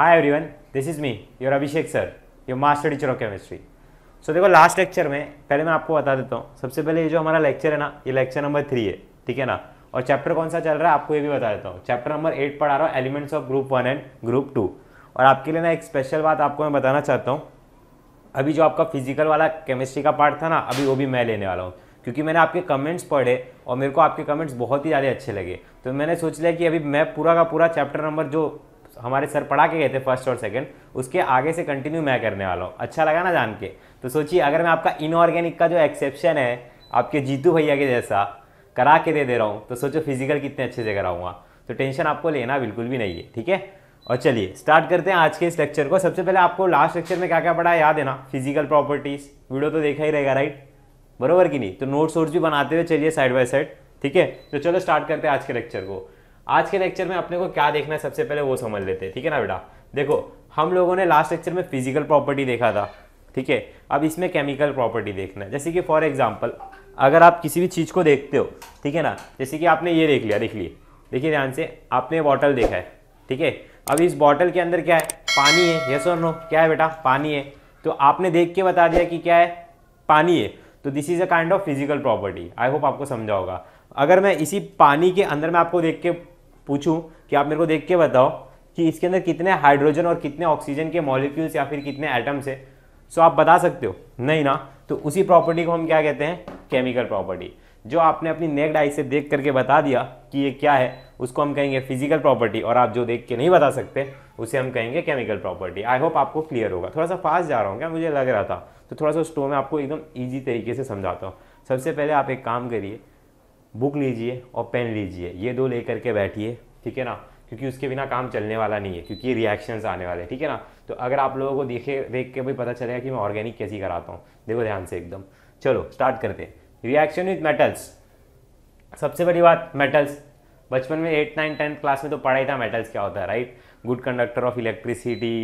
Hi everyone this is me your Abhishek sir your master teacher of chemistry so देखो last lecture में पहले मैं आपको बता देता हूँ सबसे पहले ये जो हमारा लेक्चर है ना ये लेक्चर नंबर थ्री है ठीक है ना और चैप्टर कौन सा चल रहा है आपको ये भी बता देता हूँ चैप्टर नंबर एट पढ़ा रहा हूँ elements of group one and group two और आपके लिए ना एक स्पेशल बात आपको मैं बताना चाहता हूँ अभी जो आपका फिजिकल वाला केमिस्ट्री का पार्ट था ना अभी वो भी मैं लेने वाला हूँ क्योंकि मैंने आपके कमेंट्स पढ़े और मेरे को आपके कमेंट्स बहुत ही ज़्यादा अच्छे लगे तो मैंने सोच लिया कि अभी मैं पूरा का पूरा चैप्टर नंबर जो हमारे सर पढ़ा के गए थे फर्स्ट और सेकंड उसके आगे से कंटिन्यू मैं करने वाला हूँ अच्छा लगा ना जान के तो सोचिए अगर मैं आपका इनऑर्गेनिक का जो एक्सेप्शन है आपके जीतू भैया के जैसा करा के दे दे रहा हूँ तो सोचो फिजिकल कितने अच्छे से कराऊंगा तो टेंशन आपको लेना बिल्कुल भी नहीं है ठीक है और चलिए स्टार्ट करते हैं आज के इस लेक्चर को सबसे पहले आपको लास्ट लेक्चर में क्या क्या पढ़ा याद है ना फिजिकल प्रॉपर्टीज़ वीडियो तो देखा ही रहेगा राइट बरोबर कि नहीं तो नोट्स वोट्स भी बनाते हुए चलिए साइड बाय साइड ठीक है तो चलो स्टार्ट करते हैं आज के लेक्चर को आज के लेक्चर में अपने को क्या देखना है सबसे पहले वो समझ लेते हैं ठीक है ना बेटा देखो हम लोगों ने लास्ट लेक्चर में फिजिकल प्रॉपर्टी देखा था ठीक है अब इसमें केमिकल प्रॉपर्टी देखना है जैसे कि फॉर एग्जाम्पल अगर आप किसी भी चीज़ को देखते हो ठीक है ना जैसे कि आपने ये देख लिया देख लिए देखिए ध्यान से आपने बॉटल देखा है ठीक है अब इस बॉटल के अंदर क्या है पानी है यस और नो क्या है बेटा पानी है तो आपने देख के बता दिया कि क्या है पानी है तो this is a kind of physical property I hope आपको समझा होगा अगर मैं इसी पानी के अंदर में आपको देख के पूछूं कि आप मेरे को देख के बताओ कि इसके अंदर कितने हाइड्रोजन और कितने ऑक्सीजन के मॉलिक्यूल्स या फिर कितने एटम्स हैं सो आप बता सकते हो नहीं ना तो उसी प्रॉपर्टी को हम क्या कहते हैं केमिकल प्रॉपर्टी जो आपने अपनी नेक्ड आई से देख करके बता दिया कि ये क्या है उसको हम कहेंगे फिजिकल प्रॉपर्टी और आप जो देख के नहीं बता सकते उसे हम कहेंगे केमिकल प्रॉपर्टी आई होप आपको क्लियर होगा थोड़ा सा फास्ट जा रहा हूँ क्या मुझे लग रहा था तो थोड़ा सा स्टो में आपको एकदम ईजी तरीके से समझाता हूँ सबसे पहले आप एक काम करिए बुक लीजिए और पेन लीजिए ये दो लेकर के बैठिए ठीक है ना क्योंकि उसके बिना काम चलने वाला नहीं है क्योंकि रिएक्शंस आने वाले हैं ठीक है ना तो अगर आप लोगों को देखे देख के भी पता चलेगा कि मैं ऑर्गेनिक कैसी कराता हूँ देखो ध्यान से एकदम चलो स्टार्ट करते हैं रिएक्शन विथ मेटल्स सबसे बड़ी बात मेटल्स बचपन में एट नाइन टेंथ क्लास में तो पढ़ा ही था मेटल्स क्या होता है right good conductor of electricity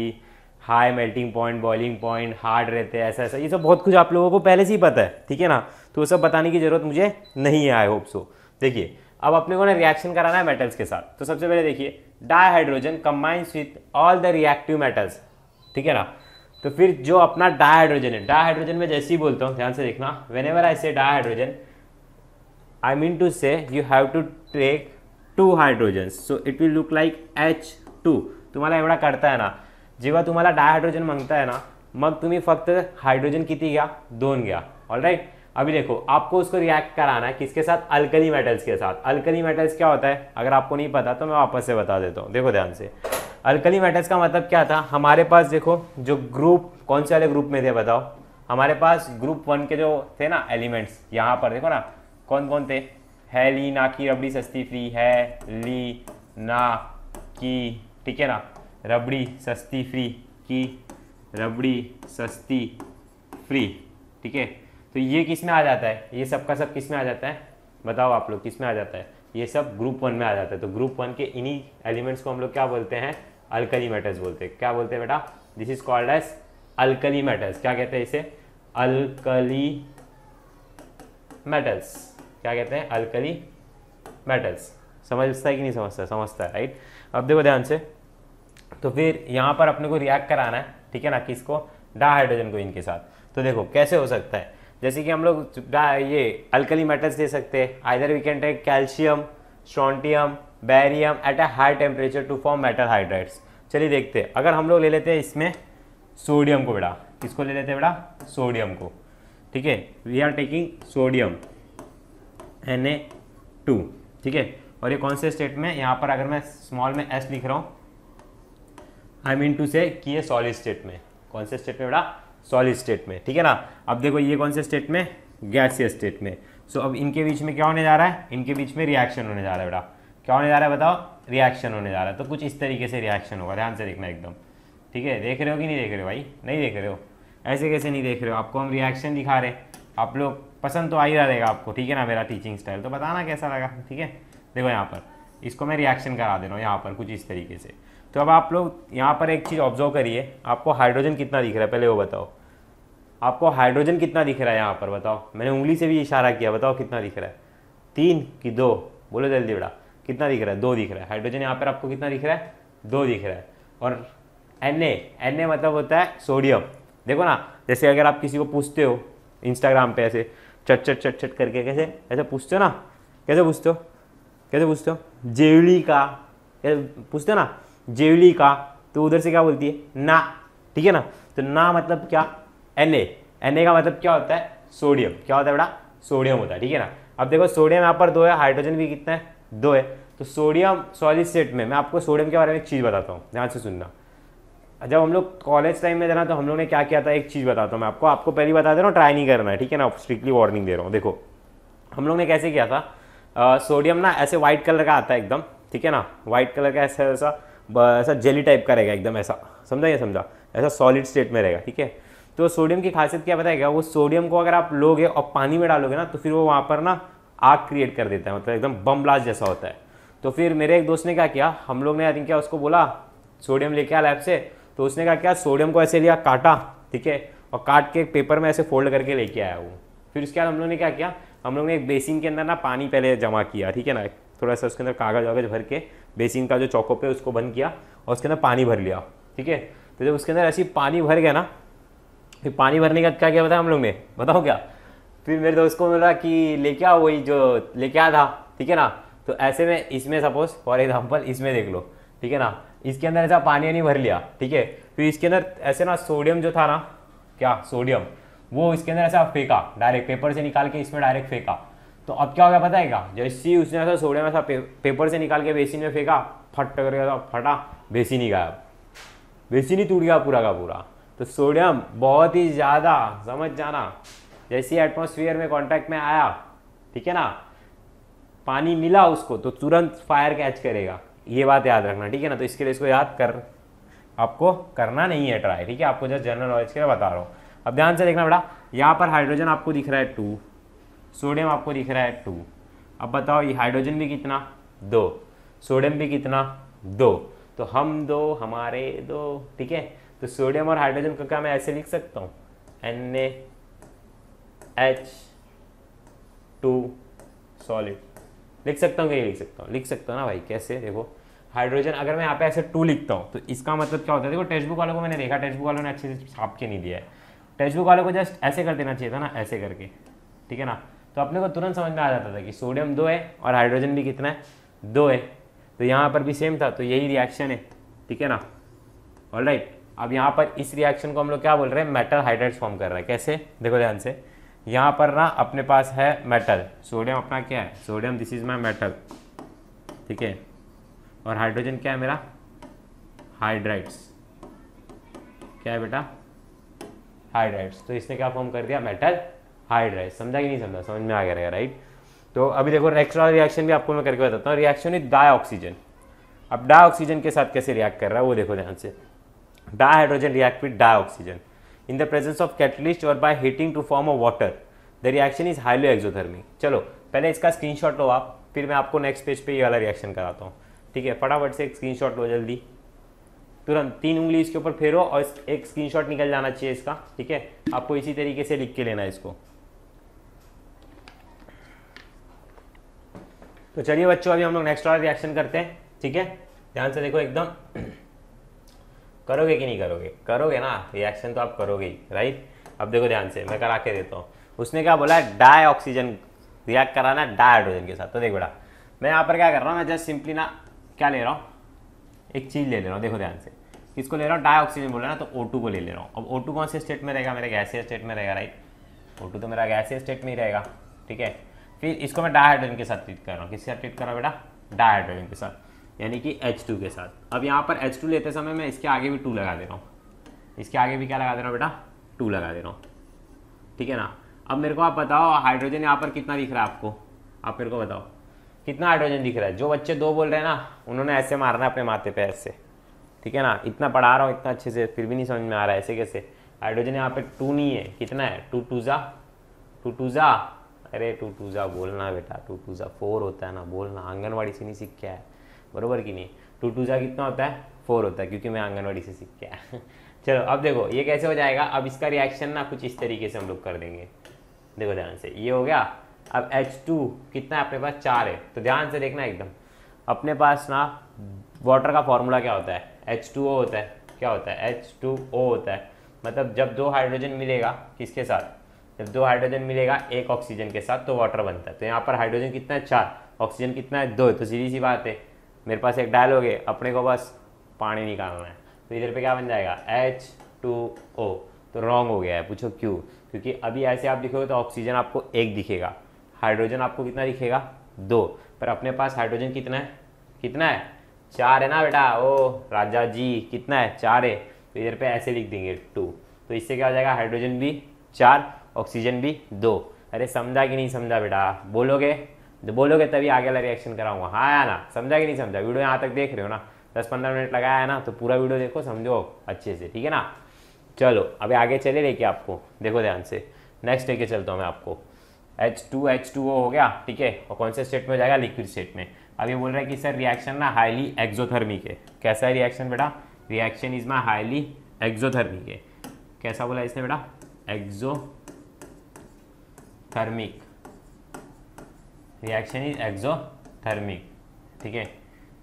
high melting point boiling point hard रहते हैं ऐसा ऐसा ये सब बहुत कुछ आप लोगों को पहले से ही पता है ठीक है ना तो वो सब बताने की ज़रूरत मुझे नहीं है आई होप सो देखिए अब अपने को ना रिएक्शन कराना है मेटल्स के साथ तो सबसे पहले देखिए dihydrogen combines with all the reactive metals ठीक है ना तो फिर जो अपना डायहाइड्रोजन है डायहाइड्रोजन में जैसे ही बोलता हूँ ध्यान से देखना when whenever I say dihydrogen I mean to say you have to take two hydrogen so it will look like H two तुम्हारा एवडा करता है ना जेव्हा तुम्हाला मांगता है ना मग तुम्हें फक्त हाइड्रोजन किती घया दोन घ्या ऑल अभी देखो आपको उसको रिएक्ट कराना है किसके साथ अल्कली मेटल्स के साथ अल्कली मेटल्स क्या होता है अगर आपको नहीं पता तो मैं वापस से बता देता हूँ देखो ध्यान से अल्कली मेटल्स का मतलब क्या था हमारे पास देखो जो ग्रुप कौन से वाले ग्रुप में थे बताओ हमारे पास ग्रुप वन के जो थे ना एलिमेंट्स यहाँ पर देखो ना कौन कौन थे है ली ना की रबड़ी सस्ती फ्री है ली ना की ठीक है ना रबड़ी सस्ती फ्री की रबड़ी सस्ती फ्री ठीक है तो ये किस में आ जाता है ये सब का सब किस में आ जाता है बताओ आप लोग किस में आ जाता है ये सब ग्रुप वन में आ जाता है तो ग्रुप वन के इन्हीं एलिमेंट्स को हम लोग क्या बोलते हैं अल्कली मैटर्स बोलते हैं क्या बोलते हैं बेटा this is called as alkali metals क्या कहते हैं इसे अल्कली मेटल्स क्या कहते हैं अल्कली मेटल्स समझता है कि नहीं समझता समझता है राइट अब देखो ध्यान से तो फिर यहाँ पर अपने को रिएक्ट कराना है ठीक है ना किसको डाहाइड्रोजन को इनके साथ तो देखो कैसे हो सकता है जैसे कि हम लोग ये अल्कली मेटल्स दे सकते हैं either we can take calcium strontium barium at a high temperature to form metal hydrides चलिए देखते हैं अगर हम लोग ले लेते हैं इसमें सोडियम को बेटा किसको ले लेते हैं बेटा सोडियम को ठीक है we are taking sodium N A two ठीक है और ये कौन से स्टेट में यहाँ पर अगर मैं स्मॉल में एस लिख रहा हूँ आई मीन टू से कि ये सॉलिड स्टेट में कौन से स्टेट में बेटा सॉलिड स्टेट में ठीक है ना अब देखो ये कौन से स्टेट में गैसियस स्टेट में सो अब इनके बीच में क्या होने जा रहा है इनके बीच में रिएक्शन होने जा रहा है बेटा क्या होने जा रहा है बताओ रिएक्शन होने जा रहा है तो कुछ इस तरीके से रिएक्शन होगा ध्यान से देखना एकदम ठीक है देख रहे हो कि नहीं देख रहे हो भाई नहीं देख रहे हो ऐसे कैसे नहीं देख रहे हो आपको हम रिएक्शन दिखा रहे आप लोग पसंद तो आ ही रहेगा आपको ठीक है ना मेरा टीचिंग स्टाइल तो बताना कैसा लगा ठीक है देखो यहाँ पर इसको मैं रिएक्शन करा दे रहा हूँ यहाँ पर कुछ इस तरीके से तो अब आप लोग यहाँ पर एक चीज़ ऑब्जर्व करिए आपको हाइड्रोजन कितना दिख रहा है पहले वो बताओ आपको हाइड्रोजन कितना दिख रहा है यहाँ पर बताओ मैंने उंगली से भी इशारा किया बताओ कितना दिख रहा है तीन कि दो बोलो जल्दी बड़ा कितना दिख रहा है दो दिख रहा है हाइड्रोजन यहाँ पर आपको कितना दिख रहा है दो दिख रहा है और एन ए एन ए मतलब होता है सोडियम देखो ना जैसे अगर आप किसी को पूछते हो इंस्टाग्राम पे ऐसे चट चट चट चट करके कैसे ऐसे पूछते हो ना कैसे पूछते हो कैसे पूछते हो जेवली का कैसे पूछते हो ना जेवली का तो उधर से क्या बोलती है ना ठीक है ना तो ना मतलब क्या एन ए का मतलब क्या होता है सोडियम क्या होता है बेटा सोडियम होता है ठीक है ना अब देखो सोडियम यहाँ पर दो है हाइड्रोजन भी कितना है दो है तो सोडियम सॉलिड स्टेट में मैं आपको सोडियम के बारे में एक चीज़ बताता हूँ ध्यान से सुनना जब हम लोग कॉलेज टाइम में जाना तो हम लोग ने क्या किया था एक चीज़ बताता हूँ मैं आपको आपको पहले बता दे रहा हूँ ट्राई नहीं करना है ठीक है ना स्ट्रिक्टली वार्निंग दे रहा हूँ देखो हम लोग ने कैसे किया था सोडियम ना ऐसे वाइट कलर का आता है एकदम ठीक है ना वाइट कलर का ऐसा ऐसा ऐसा जेली टाइप का रहेगा एकदम ऐसा समझा या समझा ऐसा सॉलिड स्टेट में रहेगा ठीक है तो सोडियम की खासियत क्या बताएगा वो सोडियम को अगर आप लोगे और पानी में डालोगे ना तो फिर वो वहाँ पर ना आग क्रिएट कर देता है मतलब एकदम बम ब्लास्ट जैसा होता है तो फिर मेरे एक दोस्त ने क्या किया हम लोग ने आई थिंक क्या उसको बोला सोडियम लेके आया लैब से तो उसने क्या किया सोडियम को ऐसे लिया काटा ठीक है और काट के पेपर में ऐसे फोल्ड करके लेके आया वो फिर उसके बाद हम लोग ने क्या किया हम लोग ने एक बेसिन के अंदर ना पानी पहले जमा किया ठीक है ना थोड़ा सा उसके अंदर कागज वागज भर के बेसिन का जो चौकोप है उसको बंद किया और उसके अंदर पानी भर लिया ठीक है तो जब उसके अंदर ऐसी पानी भर गया ना फिर पानी भरने का क्या क्या बताया हम लोग ने बताओ क्या फिर मेरे दोस्त को बोला कि लेके आओ वही जो लेके आया था ठीक है ना तो ऐसे में इसमें सपोज फॉर एग्जाम्पल इसमें देख लो ठीक है ना इसके अंदर ऐसा पानी नहीं भर लिया ठीक है फिर इसके अंदर ऐसे ना सोडियम जो था ना क्या सोडियम वो इसके अंदर ऐसा फेंका डायरेक्ट पेपर से निकाल के इसमें डायरेक्ट फेंका तो अब क्या हो गया बताएगा जैसे ही उसने ऐसा सोडियम ऐसा पे, पेपर से निकाल के बेसिन में फेंका फट गया फटा बेसिन ही गायब बेसिन ही टूट गया पूरा का पूरा तो सोडियम बहुत ही ज़्यादा समझ जाना जैसे ही एटमोसफियर में कॉन्टैक्ट में आया ठीक है ना पानी मिला उसको तो तुरंत फायर कैच करेगा ये बात याद रखना ठीक है ना तो इसके लिए इसको याद कर आपको करना नहीं है ट्राई ठीक है आपको जस्ट जनरल नॉलेज के लिए बता रहा हूँ अब ध्यान से देखना बेटा यहाँ पर हाइड्रोजन आपको दिख रहा है टू सोडियम आपको दिख रहा है टू अब बताओ ये हाइड्रोजन भी कितना दो सोडियम भी कितना दो तो हम दो हमारे दो ठीक है तो सोडियम और हाइड्रोजन का क्या मैं ऐसे लिख सकता हूँ N A H two solid लिख सकता हूँ कि नहीं लिख सकता हूँ लिख सकता हूँ ना भाई कैसे देखो हाइड्रोजन अगर मैं यहाँ पे ऐसे टू लिखता हूँ तो इसका मतलब क्या होता है देखो टेक्स्ट बुक वालों को मैंने देखा टेक्स्ट बुक वालों ने अच्छे से छाप के नहीं दिया है टेक्स्ट बुक वालों को जस्ट ऐसे कर देना चाहिए था ना ऐसे करके ठीक है ना तो अपने को तुरंत समझ में आ जाता था कि सोडियम दो है और हाइड्रोजन भी कितना है दो है तो यहाँ पर भी सेम था तो यही रिएक्शन है ठीक है ना ऑल राइट अब यहाँ पर इस रिएक्शन को हम लोग क्या बोल रहे हैं मेटल हाइड्रेट फॉर्म कर रहे हैं कैसे देखो ध्यान से यहाँ पर ना अपने पास है मेटल सोडियम अपना क्या है sodium this is my metal ठीक है और हाइड्रोजन क्या है मेरा हाइड्राइड्स क्या है बेटा हाइड्राइड्स तो इसने क्या फॉर्म कर दिया मेटल हाइड्राइज समझा कि नहीं समझा समझ में आ गया राइट तो अभी देखो नेक्स्ट रिएक्शन भी आपको मैं करके बताता हूँ रिएक्शन इज डाई ऑक्सीजन अब डाई ऑक्सीजन के साथ कैसे रिएक्ट कर रहा है वो देखो ध्यान से dihydrogen react with dioxygen in the presence of catalyst और by heating to form a water the reaction is highly exothermic चलो पहले इसका स्क्रीन लो आप फिर मैं आपको नेक्स्ट पेज पे ये वाला रिएक्शन कराता हूँ ठीक है फटाफट से एक स्क्रीन लो जल्दी तुरंत तीन उंगली इसके ऊपर फेरो और एक स्क्रीन निकल जाना चाहिए इसका ठीक है आपको इसी तरीके से लिख के लेना है इसको तो चलिए बच्चों अभी हम लोग नेक्स्ट वाला रिएक्शन करते हैं ठीक है ध्यान से देखो एकदम करोगे कि नहीं करोगे करोगे ना रिएक्शन तो आप करोगे ही राइट अब देखो ध्यान से मैं करा के देता हूँ उसने क्या बोला है डाई ऑक्सीजन रिएक्ट कराना है डाई हाइड्रोजन के साथ तो देखो बेटा मैं यहाँ पर क्या कर रहा हूँ मैं जस्ट सिंपली ना क्या ले रहा हूँ एक चीज़ ले ले रहा हूँ देखो ध्यान से किसको ले रहा हूँ डाई ऑक्सीजन बोला ना तो O2 को ले ले रहा हूँ अब O2 कौन से स्टेट में रहेगा मेरे गैसीय स्टेट में रहेगा राइट O2 तो मेरा गैसीय स्टेट में ही रहेगा ठीक है फिर इसको मैं डाहाइड्रोजन के साथ ट्रीट कर रहा हूँ किससे ट्रीट कर रहा हूँ बेटा डाहाइड्रोजन के साथ यानी कि H2 के साथ अब यहाँ पर H2 लेते समय मैं इसके आगे भी टू लगा दे रहा हूँ इसके आगे भी क्या लगा दे रहा हूँ बेटा टू लगा दे रहा हूँ ठीक है ना अब मेरे को आप बताओ हाइड्रोजन यहाँ पर कितना दिख रहा है आपको आप मेरे को बताओ कितना हाइड्रोजन दिख रहा है जो बच्चे दो बोल रहे हैं ना उन्होंने ऐसे मारना है अपने माथे पे ऐसे ठीक है ना इतना पढ़ा रहा हूँ इतना अच्छे से फिर भी नहीं समझ में आ रहा है ऐसे कैसे हाइड्रोजन यहाँ पर टू नहीं है कितना है टू टू ज़ा टू टू ज़ा अरे टू टू जा बोलना बेटा टू टू जा फोर होता है ना बोलना आंगनवाड़ी से नहीं सीख के आया बरोबर कि नहीं टू टू जा कितना होता है फोर होता है क्योंकि मैं आंगनवाड़ी से सीख के आया चलो अब देखो ये कैसे हो जाएगा अब इसका रिएक्शन ना कुछ इस तरीके से हम लोग कर देंगे देखो ध्यान से ये हो गया अब टू कितना है अपने पास चार है तो ध्यान से देखना एकदम अपने पास ना वाटर का फॉर्मूला क्या होता है ओ होता है क्या होता है ओ होता है मतलब जब दो हाइड्रोजन मिलेगा किसके साथ जब दो हाइड्रोजन मिलेगा एक ऑक्सीजन के साथ तो वाटर बनता है तो यहाँ पर हाइड्रोजन कितना है चार ऑक्सीजन कितना है दो तो सीधी सी बात है मेरे पास एक डायलॉग है अपने को बस पानी निकालना है तो इधर पे क्या बन जाएगा एच टू ओ तो रॉन्ग हो गया है पूछो क्यों क्योंकि अभी ऐसे आप दिखोगे तो ऑक्सीजन आपको एक दिखेगा हाइड्रोजन आपको कितना दिखेगा दो पर अपने पास हाइड्रोजन कितना है कितना है चार है ना बेटा ओ राजा जी कितना है चार है तो इधर पे ऐसे लिख देंगे टू तो इससे क्या हो जाएगा हाइड्रोजन भी चार ऑक्सीजन भी दो अरे समझा कि नहीं समझा बेटा बोलोगे तो बोलोगे तभी आगे वाला रिएक्शन कराऊंगा हाँ आया ना समझा कि नहीं समझा वीडियो यहाँ तक देख रहे हो ना दस पंद्रह मिनट लगाया है ना तो पूरा वीडियो देखो समझो अच्छे से ठीक है ना चलो अभी आगे चले लेके आपको देखो ध्यान से नेक्स्ट लेके चलता हूँ मैं आपको एच टू एच टू हो गया ठीक है और कौन से स्टेट में जाएगा लिक्विड स्टेट में अब ये बोल रहा है कि सर रिएक्शन ना हाईली एक्जोथर्मिक है कैसा है रिएक्शन बेटा reaction is my highly exothermic है कैसा बोला इसने बेटा exo exothermic reaction is exothermic ठीक है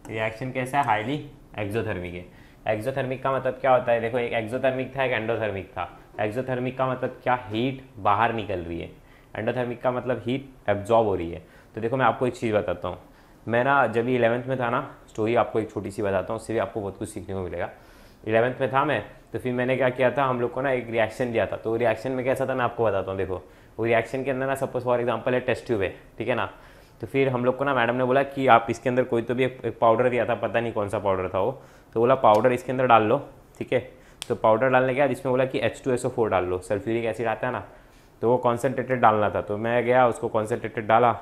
रिएक्शन कैसा है हाईली एक्जोथर्मिक है एक्जोथर्मिक का मतलब क्या होता है देखो एक एक्जोथर्मिक था एक एंडोथर्मिक था एक्जोथर्मिक का मतलब क्या हीट बाहर निकल रही है एंडोथर्मिक का मतलब हीट एब्जॉर्ब हो रही है तो देखो मैं आपको एक चीज़ बताता हूँ मैं ना जब इलेवंथ में था ना स्टोरी आपको एक छोटी सी बताता हूँ उससे भी आपको बहुत कुछ सीखने को मिलेगा इलेवंथ में था मैं तो फिर मैंने क्या किया था हम लोग को ना एक रिएक्शन दिया था तो रिएक्शन में कैसा था मैं आपको बताता हूँ देखो वो रिएक्शन के अंदर ना सपोज फॉर एग्जाम्पल है टेस्ट ट्यूब है ठीक है ना तो फिर हम लोग को ना मैडम ने बोला कि आप इसके अंदर कोई तो भी एक, एक पाउडर दिया था पता नहीं कौन सा पाउडर था वो तो बोला पाउडर इसके अंदर डाल लो ठीक है तो पाउडर डालने के बाद इसमें बोला कि H two S O four डाल लो सल्फ्यूरिक एसिड आता है ना तो वो कॉन्सेंट्रेटेड डालना था तो मैं गया उसको कॉन्सेंट्रेटेड डाला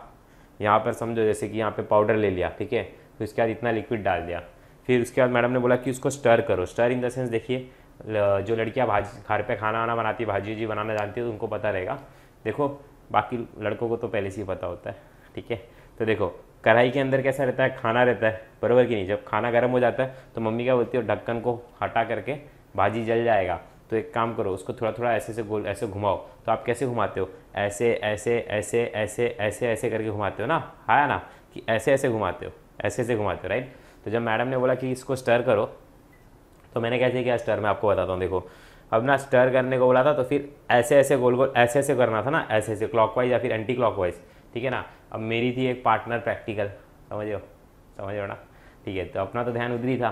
यहाँ पर समझो जैसे कि यहाँ पर पाउडर ले लिया ठीक है तो इसके बाद इतना लिक्विड डाल दिया फिर उसके बाद मैडम ने बोला कि उसको स्टर करो स्टर इन द सेंस देखिए जो लड़कियाँ भाजी घर पे खाना वाना बनाती भाजी जी बनाना जानती है तो उनको पता रहेगा देखो बाकी लड़कों को तो पहले से ही पता होता है ठीक है तो देखो कढ़ाई के अंदर कैसा रहता है खाना रहता है बरोबर कि नहीं जब खाना गर्म हो जाता है तो मम्मी क्या बोलती है ढक्कन को हटा करके भाजी जल जाएगा तो एक काम करो उसको थोड़ा थोड़ा ऐसे से गोल ऐसे घुमाओ तो आप कैसे घुमाते हो ऐसे ऐसे ऐसे ऐसे ऐसे ऐसे करके घुमाते हो ना आया हाँ ना कि ऐसे ऐसे घुमाते हो ऐसे ऐसे घुमाते हो राइट तो जब मैडम ने बोला कि इसको स्टर करो तो मैंने कैसे किया स्टर मैं आपको बताता हूँ देखो अब ना स्टर करने को बोला था तो फिर ऐसे ऐसे गोल गोल ऐसे ऐसे करना था ना ऐसे ऐसे वाइज या फिर एंटी वाइज ठीक है ना अब मेरी थी एक पार्टनर प्रैक्टिकल समझो समझो ना ठीक है तो अपना तो ध्यान उधर ही था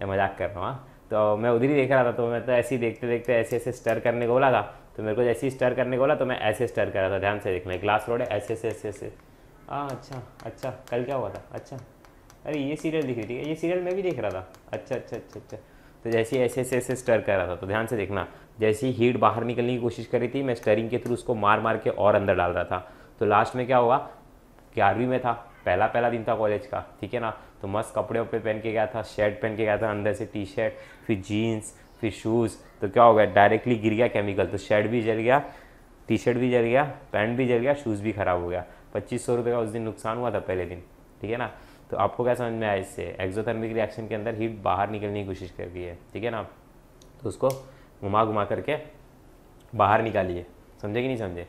मैं मजाक कर रहा हूँ हाँ। तो मैं उधर ही देख रहा था तो मैं तो ऐसे ही देखते देखते ऐसे ऐसे स्टर करने को बोला था तो मेरे को जैसे ही स्टर करने को बोला तो मैं ऐसे स्टर कर रहा था ध्यान से देखना ग्लास रोड है ऐसे ऐसे ऐसे ऐसे हाँ अच्छा अच्छा कल क्या हुआ था अच्छा अरे ये सीरियल दिख रही थी ये सीरियल मैं भी देख रहा था अच्छा अच्छा अच्छा अच्छा तो जैसे ही ऐसे ऐसे ऐसे स्टर कर रहा था तो ध्यान से देखना जैसे ही हीट बाहर निकलने की कोशिश कर रही थी मैं स्टरिंग के थ्रू उसको मार मार के और अंदर डाल रहा था तो लास्ट में क्या हुआ ग्यारहवीं में था पहला पहला दिन था कॉलेज का ठीक है ना तो मस्त कपड़े वपड़े पहन के गया था शर्ट पहन के गया था अंदर से टी शर्ट फिर जीन्स फिर शूज़ तो क्या हो गया डायरेक्टली गिर गया केमिकल तो शर्ट भी जल गया टी शर्ट भी जल गया पैंट भी जल गया शूज़ भी ख़राब हो गया पच्चीस सौ रुपये का उस दिन नुकसान हुआ था पहले दिन ठीक है ना तो आपको क्या समझ में आया इससे एक्जोथर्मिक रिएक्शन के अंदर हीट बाहर निकलने की कोशिश कर रही है ठीक है ना तो उसको घुमा घुमा करके बाहर निकालिए समझे कि नहीं समझे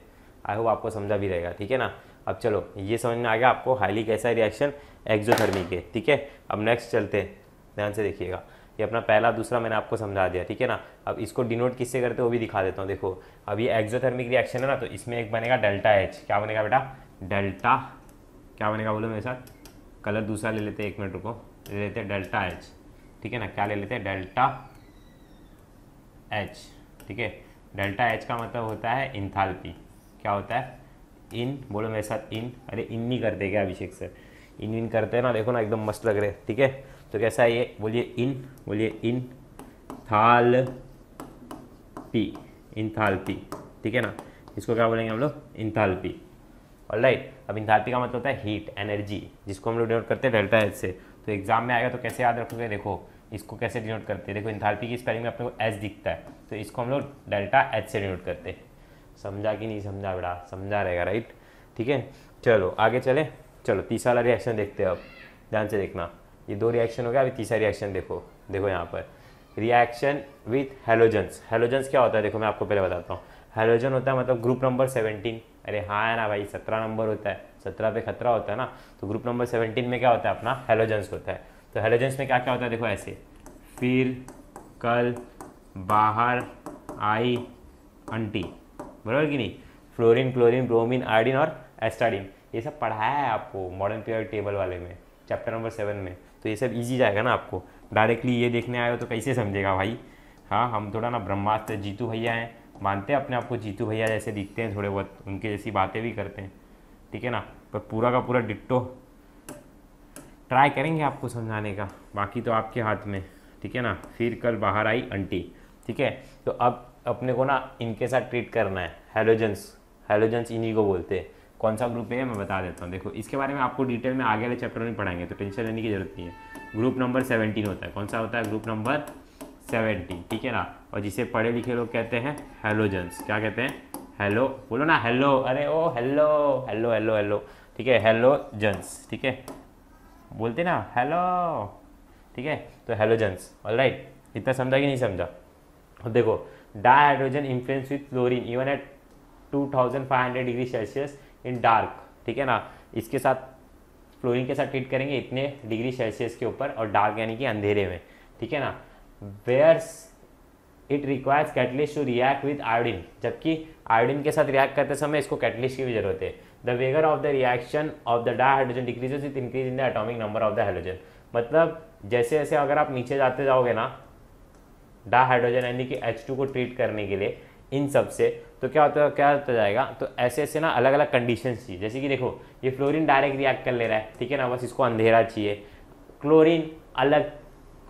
आई होप आपको समझा भी रहेगा ठीक है ना अब चलो ये समझ में आ गया आपको हाईली कैसा रिएक्शन एक्जोथर्मिक है ठीक है अब नेक्स्ट चलते ध्यान से देखिएगा ये अपना पहला दूसरा मैंने आपको समझा दिया ठीक है ना अब इसको डिनोट किससे करते वो भी दिखा देता हूँ देखो अब ये एक्जोथर्मिक रिएक्शन है ना तो इसमें एक बनेगा डेल्टा एच क्या बनेगा बेटा डेल्टा क्या बनेगा बोलो मेरे साथ कलर दूसरा ले लेते हैं एक मिनट रुको ले लेते हैं डेल्टा एच ठीक है ना क्या ले लेते हैं डेल्टा एच ठीक है डेल्टा एच का मतलब होता है इंथालपी क्या होता है इन बोलो मेरे साथ इन अरे इन नहीं करते क्या अभिषेक सर इन इन करते हैं ना देखो ना एकदम मस्त लग रहे ठीक है तो कैसा है ये बोलिए इन बोलिए इन थाल पी पी ठीक है ना इसको क्या बोलेंगे हम लोग पी और राइट अब इंथाल्पी का मतलब होता है हीट एनर्जी जिसको हम लोग डिनोट करते हैं डेल्टा एच से तो एग्जाम में आएगा तो कैसे याद रखोगे देखो इसको कैसे डिनोट करते हैं देखो इंथाल्पी की स्पेलिंग में अपने को एच दिखता है तो इसको हम लोग डेल्टा एच से डिनोट करते हैं समझा कि नहीं समझा बड़ा समझा रहेगा राइट ठीक है चलो आगे चले चलो तीसरा वाला रिएक्शन देखते हैं अब ध्यान से देखना ये दो रिएक्शन हो गया अभी तीसरा रिएक्शन देखो देखो यहाँ पर रिएक्शन विथ हेलोजन्स हेलोजन्स क्या होता है देखो मैं आपको पहले बताता हूँ हेलोजन होता है मतलब ग्रुप नंबर सेवेंटीन अरे हाँ है ना भाई सत्रह नंबर होता है सत्रह पे खतरा होता है ना तो ग्रुप नंबर सेवनटीन में क्या होता है अपना हेलोजेंस होता है तो हेलोजेंस में क्या क्या होता है देखो ऐसे फिर कल बाहर आई अंटी बराबर कि नहीं फ्लोरिन क्लोरिन ब्रोमिन आयोडिन और एस्टाडिन ये सब पढ़ाया है आपको मॉडर्न पीरियड टेबल वाले में चैप्टर नंबर सेवन में तो ये सब ईजी जाएगा ना आपको डायरेक्टली ये देखने आए हो तो कैसे समझेगा भाई हाँ हम थोड़ा ना ब्रह्मास्त्र जीतू भैया हैं मानते हैं अपने आप को जीतू भैया जैसे दिखते हैं थोड़े बहुत उनके जैसी बातें भी करते हैं ठीक है ना पर पूरा का पूरा डिट्टो ट्राई करेंगे आपको समझाने का बाकी तो आपके हाथ में ठीक है ना फिर कल बाहर आई आंटी ठीक है तो अब अपने को ना इनके साथ ट्रीट करना है हेलोजेंस हेलोजेंस इन्हीं को बोलते हैं कौन सा ग्रुप है मैं बता देता हूँ देखो इसके बारे में आपको डिटेल में आगे वाले चैप्टर में पढ़ाएंगे तो टेंशन लेने की जरूरत नहीं है ग्रुप नंबर सेवेंटीन होता है कौन सा होता है ग्रुप नंबर सेवेंटी ठीक है ना और जिसे पढ़े लिखे लोग कहते हैं हेलोजेंस क्या कहते हैं हेलो बोलो ना हेलो अरे ओ हेलो हेलो हेलो हेलो ठीक है हेलोजेंस ठीक है बोलते ना हेलो ठीक है तो हेलोजेंस ऑल राइट इतना समझा कि नहीं समझा अब देखो hydrogen influence with fluorine even at 2500 degree Celsius in dark ठीक है ना इसके साथ फ्लोरिन के साथ ट्रीट करेंगे इतने डिग्री सेल्सियस के ऊपर और डार्क यानी कि अंधेरे में ठीक है ना whereas it requires catalyst to react with iodine जबकि आयोडीन के साथ रिएक्ट करते समय इसको कैटलिस्ट की भी जरूरत है the vigour of the reaction of the hydrogen decrease with increase in the atomic number of the hydrogen मतलब जैसे जैसे अगर आप नीचे जाते जाओगे ना हाइड्रोजन यानी कि एच को ट्रीट करने के लिए इन सब से तो क्या होता है क्या होता जाएगा तो ऐसे ऐसे ना अलग अलग कंडीशन चाहिए जैसे कि देखो ये फ्लोरिन डायरेक्ट रिएक्ट कर ले रहा है ठीक है ना बस इसको अंधेरा चाहिए क्लोरीन अलग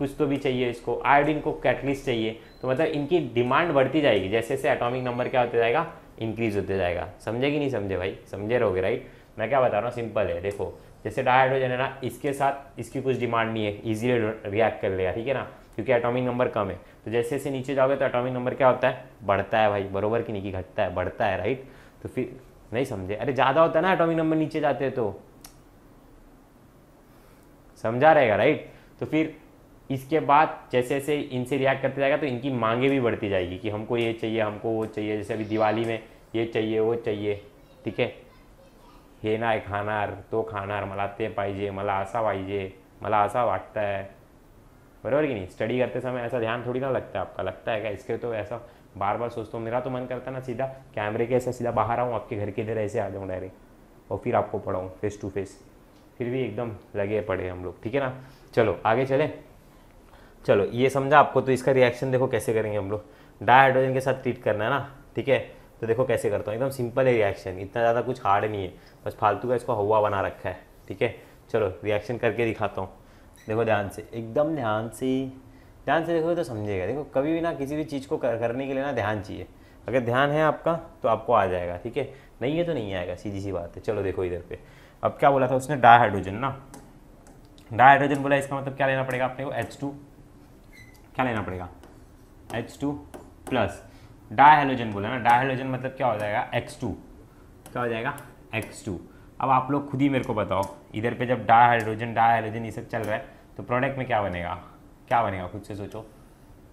कुछ तो भी चाहिए इसको आयोडीन को कैटलिस्ट चाहिए तो मतलब इनकी डिमांड बढ़ती जाएगी जैसे जैसे एटॉमिक नंबर क्या होता जाएगा इंक्रीज होते जाएगा समझे कि नहीं समझे भाई समझे रहोगे राइट मैं क्या बता रहा हूँ सिंपल है देखो जैसे डाइहाइड्रोजन है ना इसके साथ इसकी कुछ डिमांड नहीं है इजीली रिएक्ट कर लेगा ठीक है ना क्योंकि एटॉमिक नंबर कम है तो जैसे जैसे नीचे जाओगे तो एटॉमिक नंबर क्या होता है बढ़ता है भाई बरोबर की नहीं की घटता है बढ़ता है राइट तो फिर नहीं समझे अरे ज़्यादा होता है ना एटॉमिक नंबर नीचे जाते हैं तो समझा रहेगा राइट तो फिर इसके बाद जैसे जैसे इनसे रिएक्ट करते जाएगा तो इनकी मांगे भी बढ़ती जाएगी कि हमको ये चाहिए हमको वो चाहिए जैसे अभी दिवाली में ये चाहिए वो चाहिए ठीक है हे है खाना तो खाना मला ते पाहिजे मला आशा पाइजे मला आशा वाटता है बराबर की नहीं स्टडी करते समय ऐसा ध्यान थोड़ी ना लगता है आपका लगता है क्या इसके तो ऐसा बार बार सोचता हूँ मेरा तो मन करता ना सीधा कैमरे के ऐसा सीधा बाहर आऊँ आपके घर के इधर ऐसे आ जाऊँ डायरेक्ट और फिर आपको पढ़ाऊँ फेस टू फेस फिर भी एकदम लगे पड़े हम लोग ठीक है ना चलो आगे चले चलो ये समझा आपको तो इसका रिएक्शन देखो कैसे करेंगे हम लोग डायहाइड्रोजन के साथ ट्रीट करना है ना ठीक है तो देखो कैसे करता हूँ एकदम सिंपल है रिएक्शन इतना ज़्यादा कुछ हार्ड नहीं है बस फालतू का इसको हवा बना रखा है ठीक है चलो रिएक्शन करके दिखाता हूँ देखो ध्यान से एकदम ध्यान से ध्यान से देखोगे तो समझेगा देखो कभी भी ना किसी भी चीज़ को कर, करने के लिए ना ध्यान चाहिए अगर ध्यान है आपका तो आपको आ जाएगा ठीक है नहीं है तो नहीं आएगा सीधी सी बात है चलो देखो इधर पे अब क्या बोला था उसने डायहाइड्रोजन ना हाइड्रोजन बोला इसका मतलब क्या लेना पड़ेगा अपने को एच टू क्या लेना पड़ेगा एच टू प्लस डायहेलोजन बोला ना डायहेलोजन मतलब क्या हो जाएगा एक्स टू क्या हो जाएगा एक्स टू अब आप लोग खुद ही मेरे को बताओ इधर पे जब डायहाइड्रोजन डायहाइड्रोजन ये सब चल रहा है तो प्रोडक्ट में क्या बनेगा क्या बनेगा खुद से सोचो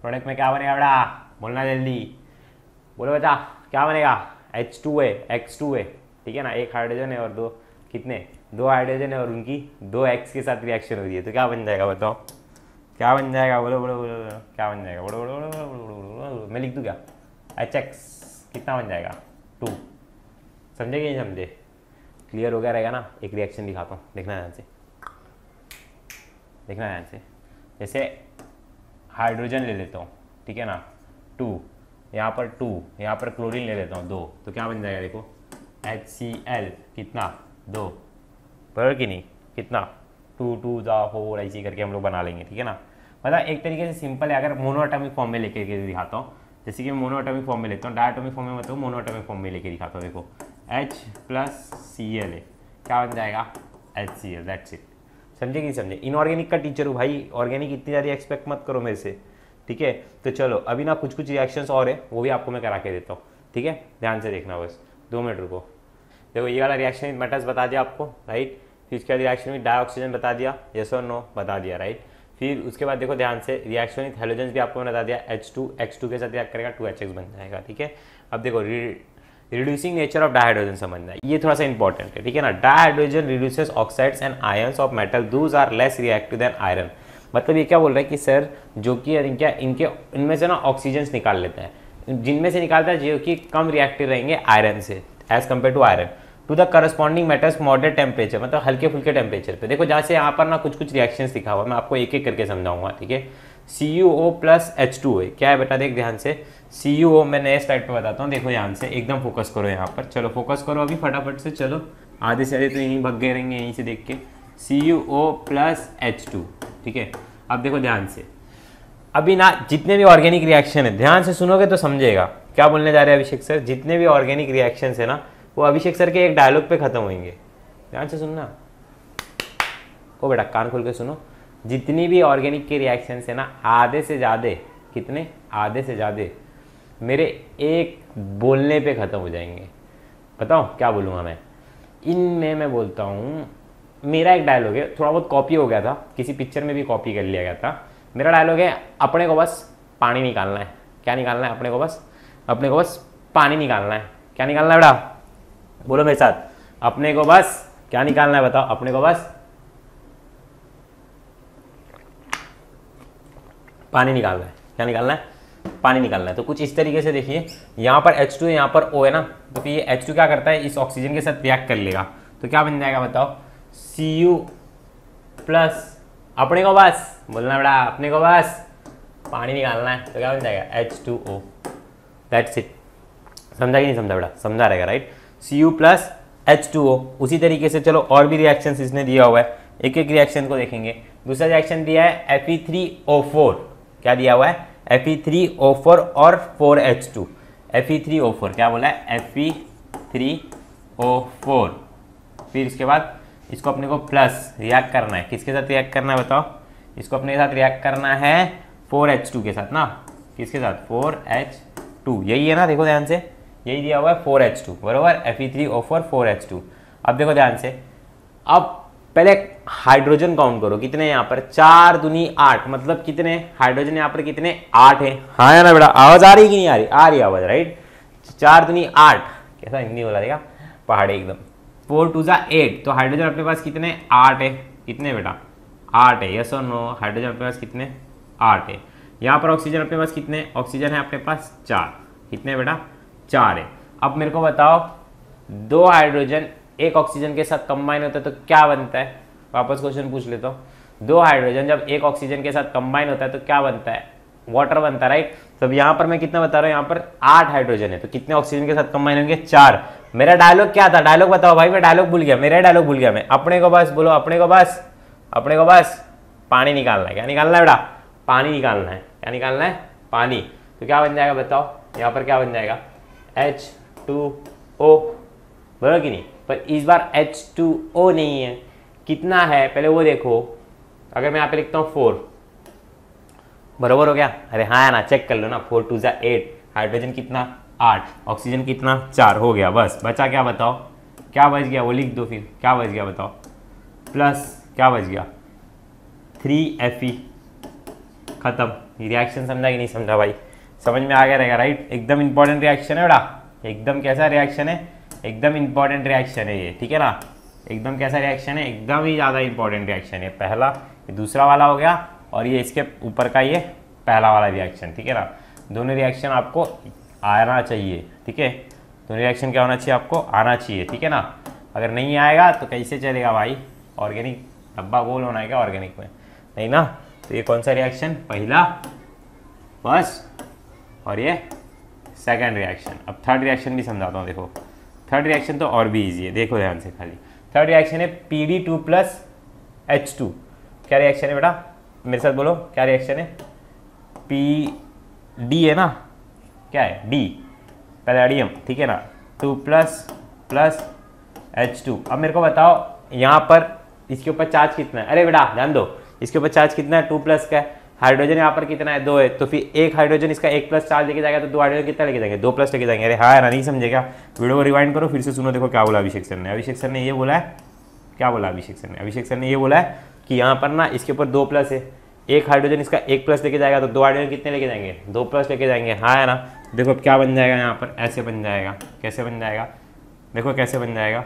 प्रोडक्ट में क्या बनेगा बड़ा बोलना जल्दी बोलो बेटा क्या बनेगा एच टू है एक्स टू है ठीक है ना एक हाइड्रोजन है और दो कितने दो हाइड्रोजन है और उनकी दो एक्स के साथ रिएक्शन हो रही है तो क्या बन जाएगा बताओ क्या बन जाएगा बोलो बोलो बोलो क्या बन जाएगा बोलो बोलो बोलो बोलो बोलो बोलो बोलो मैं लिख दूँ क्या एच एक्स कितना बन जाएगा टू समझे कि नहीं समझे क्लियर हो गया रहेगा ना एक रिएक्शन दिखाता हूँ देखना ध्यान से देखना ध्यान से जैसे हाइड्रोजन ले लेता हूँ ठीक है ना टू यहाँ पर टू यहाँ पर क्लोरीन ले लेता हूँ दो तो क्या बन जाएगा देखो एच सी एल कितना दो पर कि नहीं कितना टू टू जा फोर ऐसी करके हम लोग बना लेंगे ठीक है ना मतलब एक तरीके से सिंपल है अगर मोनोटॉमिक फॉर्म मतलब में लेके दिखाता हूँ जैसे कि मैं मोनोआटॉमिक फॉर्म में लेता हूँ डायटॉमिक फॉर्म में मतलब मोनोटॉमिक फॉर्म में लेकर दिखाता हूँ देखो एच प्लस सी एल ए क्या बन जाएगा H C L that's it समझे कि समझे इनऑर्गेनिक का टीचर हूँ भाई ऑर्गेनिक इतनी ज़्यादा एक्सपेक्ट मत करो मेरे से ठीक है तो चलो अभी ना कुछ कुछ रिएक्शंस और है वो भी आपको मैं करा के देता हूँ ठीक है ध्यान से देखना बस दो मिनट रुको देखो ये वाला रिएक्शन मेटल्स बता दिया आपको राइट फिर इसके बाद रिएक्शन में डाई ऑक्सीजन बता दिया येस और नो बता दिया राइट फिर उसके बाद देखो ध्यान से रिएक्शन विथ हेलोजेंस भी आपको मैंने बता दिया एच टू एच टू के साथ रिएक्ट करेगा टू एच एक्स बन जाएगा ठीक है अब देखो रिड्यूसिंग नेचर ऑफ डाइहाइड्रोजन समझना है ये थोड़ा सा इंपॉर्टेंट है ठीक है ना dihydrogen reduces oxides and ions of metal those are less reactive than iron मतलब ये क्या बोल रहा है कि सर जो कि क्या इनके इनमें से ना ऑक्सीजन निकाल लेते हैं जिनमें से निकालता है जो कि कम रिएक्टिव रहेंगे आयरन से as compare to iron to the corresponding matters moderate temperature मतलब हल्के फुल्के टेम्परेचर पे देखो जहाँ से यहाँ पर ना कुछ कुछ रिएक्शन दिखा हुआ मैं आपको एक एक करके समझाऊंगा ठीक है C U O plus H two ए क्या है बेटा देख ध्यान से सी यू ओ मैं नए स्लाइड पर बताता हूँ देखो ध्यान से एकदम फोकस करो यहाँ पर चलो फोकस करो अभी फटाफट से चलो आधे से आधे तो यहीं भग गए रहेंगे यहीं से देख के C U O plus H two ठीक है अब देखो ध्यान से अभी ना जितने भी ऑर्गेनिक रिएक्शन है ध्यान से सुनोगे तो समझेगा क्या बोलने जा रहे हैं अभिषेक सर जितने भी ऑर्गेनिक रिएक्शन है ना वो अभिषेक सर के एक डायलॉग पे ख़त्म होंगे ध्यान से सुनना ओ बेटा कान खोल के सुनो जितनी भी ऑर्गेनिक के रिएक्शन है ना आधे से ज़्यादा कितने आधे से ज़्यादा मेरे एक बोलने पे ख़त्म हो जाएंगे बताओ क्या बोलूँगा मैं इनमें मैं बोलता हूँ मेरा एक डायलॉग है थोड़ा बहुत कॉपी हो गया था किसी पिक्चर में भी कॉपी कर लिया गया था मेरा डायलॉग है अपने को बस पानी निकालना है क्या निकालना है अपने को बस अपने को बस पानी निकालना है क्या निकालना है बेटा बोलो मेरे साथ अपने को बस क्या निकालना है बताओ अपने को बस पानी निकालना है क्या निकालना है पानी निकालना है तो कुछ इस तरीके से देखिए यहाँ पर H2 टू यहाँ पर O है ना तो फिर ये H2 क्या करता है इस ऑक्सीजन के साथ रिएक्ट कर लेगा तो क्या बन जाएगा बताओ सी यू प्लस अपने को बस बोलना बड़ा अपने को बस पानी निकालना है तो क्या बन जाएगा H two O that's it समझा कि नहीं समझा बड़ा समझा रहेगा right C U plus H two O उसी तरीके से चलो और भी रिएक्शन इसने दिया हुआ है एक एक रिएक्शन को देखेंगे दूसरा रिएक्शन दिया है F E three O four क्या दिया हुआ है F E three O four और four H two F E three O four क्या बोला है F E three O four फिर इसके बाद इसको अपने को प्लस रिएक्ट करना है किसके साथ रिएक्ट करना है बताओ इसको अपने साथ रिएक्ट करना है फोर एच टू के साथ ना किसके साथ फोर एच टू यही है ना देखो ध्यान से यही दिया हुआ है फोर एच टू बराबर F E three O four four H two अब देखो ध्यान से अब पहले हाइड्रोजन काउंट करो कितने यहाँ पर चार दुनी आठ मतलब कितने हाइड्रोजन यहाँ पर कितने आठ है हाँ या ना बेटा आवाज आ रही कि नहीं आ रही आ रही आवाज राइट चार दुनी आठ कैसा हिंदी बोला देगा पहाड़ी एकदम फोर टू ज़ा एट तो हाइड्रोजन अपने पास कितने आठ है कितने बेटा आठ है यस और नो हाइड्रोजन अपने पास कितने आठ है यहाँ पर ऑक्सीजन अपने पास कितने ऑक्सीजन है अपने पास चार कितने बेटा चार है अब मेरे को बताओ दो हाइड्रोजन एक ऑक्सीजन के साथ तो कंबाइन होता है तो क्या बनता है वापस क्वेश्चन पूछ लेता हूँ दो हाइड्रोजन जब एक ऑक्सीजन के साथ कंबाइन होता है तो क्या बनता है वाटर बनता है राइट तो यहाँ पर मैं कितना बता रहा हूँ यहाँ पर आठ हाइड्रोजन है तो कितने ऑक्सीजन के साथ कंबाइन होंगे चार मेरा डायलॉग क्या था डायलॉग बताओ भाई मैं डायलॉग भूल गया मेरा डायलॉग भूल गया मैं अपने को बस बोलो अपने को बस अपने को बस पानी निकालना है क्या निकालना है बेटा पानी निकालना है क्या निकालना है पानी तो क्या बन जाएगा बताओ यहाँ पर क्या बन जाएगा एच टू ओ बरोबर कि नहीं पर इस बार एच टू ओ नहीं है कितना है पहले वो देखो अगर मैं यहाँ पे लिखता हूँ फोर बराबर हो गया अरे हाँ ना चेक कर लो ना फोर टू जै एट हाइड्रोजन कितना आठ ऑक्सीजन कितना चार हो गया बस बचा क्या बताओ क्या बच गया वो लिख दो फिर क्या बच गया बताओ प्लस क्या बच गया थ्री एफ ई ख़त्म रिएक्शन समझा कि नहीं समझा भाई समझ में आ गया रहेगा राइट एकदम इंपॉर्टेंट रिएक्शन है बेटा एकदम कैसा रिएक्शन है एकदम इंपॉर्टेंट रिएक्शन है ये ठीक है ना एकदम कैसा रिएक्शन है एकदम ही ज़्यादा इंपॉर्टेंट रिएक्शन है पहला दूसरा वाला हो गया और ये इसके ऊपर का ये पहला वाला रिएक्शन ठीक है ना दोनों रिएक्शन आपको आना चाहिए ठीक है दोनों रिएक्शन क्या होना चाहिए आपको आना चाहिए ठीक है ना अगर नहीं आएगा तो कैसे चलेगा भाई ऑर्गेनिक डब्बा गोल होना है क्या ऑर्गेनिक में नहीं ना तो ये कौन सा रिएक्शन पहला बस और ये सेकेंड रिएक्शन अब थर्ड रिएक्शन भी समझाता हूँ देखो थर्ड रिएक्शन तो और भी ईजी है देखो ध्यान से खाली थर्ड रिएक्शन है P D two plus H two क्या रिएक्शन है बेटा मेरे साथ बोलो क्या रिएक्शन है पी डी है ना क्या है डी पैलाडियम ठीक है ना two plus plus H two अब मेरे को बताओ यहाँ पर इसके ऊपर चार्ज कितना है अरे बेटा ध्यान दो इसके ऊपर चार्ज कितना है टू प्लस का है हाइड्रोजन यहाँ पर कितना है दो है तो फिर एक हाइड्रोजन इसका एक प्लस चार्ज लेके जाएगा तो दो हाइड्रोजन कितना लेके जाएंगे दो प्लस लेके जाएंगे अरे हाँ ना नहीं समझेगा वीडियो को रिवाइंड करो फिर से सुनो देखो क्या बोला अभिषेक सर ने अभिषेक सर ने ये बोला है क्या बोला अभिषेक सर ने अभिषेक सर ने ये बोला है कि यहाँ पर ना इसके ऊपर दो प्लस है एक हाइड्रोजन इसका एक प्लस लेके जाएगा तो दो हाइड्रोजन कितने लेके जाएंगे दो प्लस लेके जाएंगे हाँ है ना देखो क्या बन जाएगा यहाँ पर ऐसे बन जाएगा कैसे बन जाएगा देखो कैसे बन जाएगा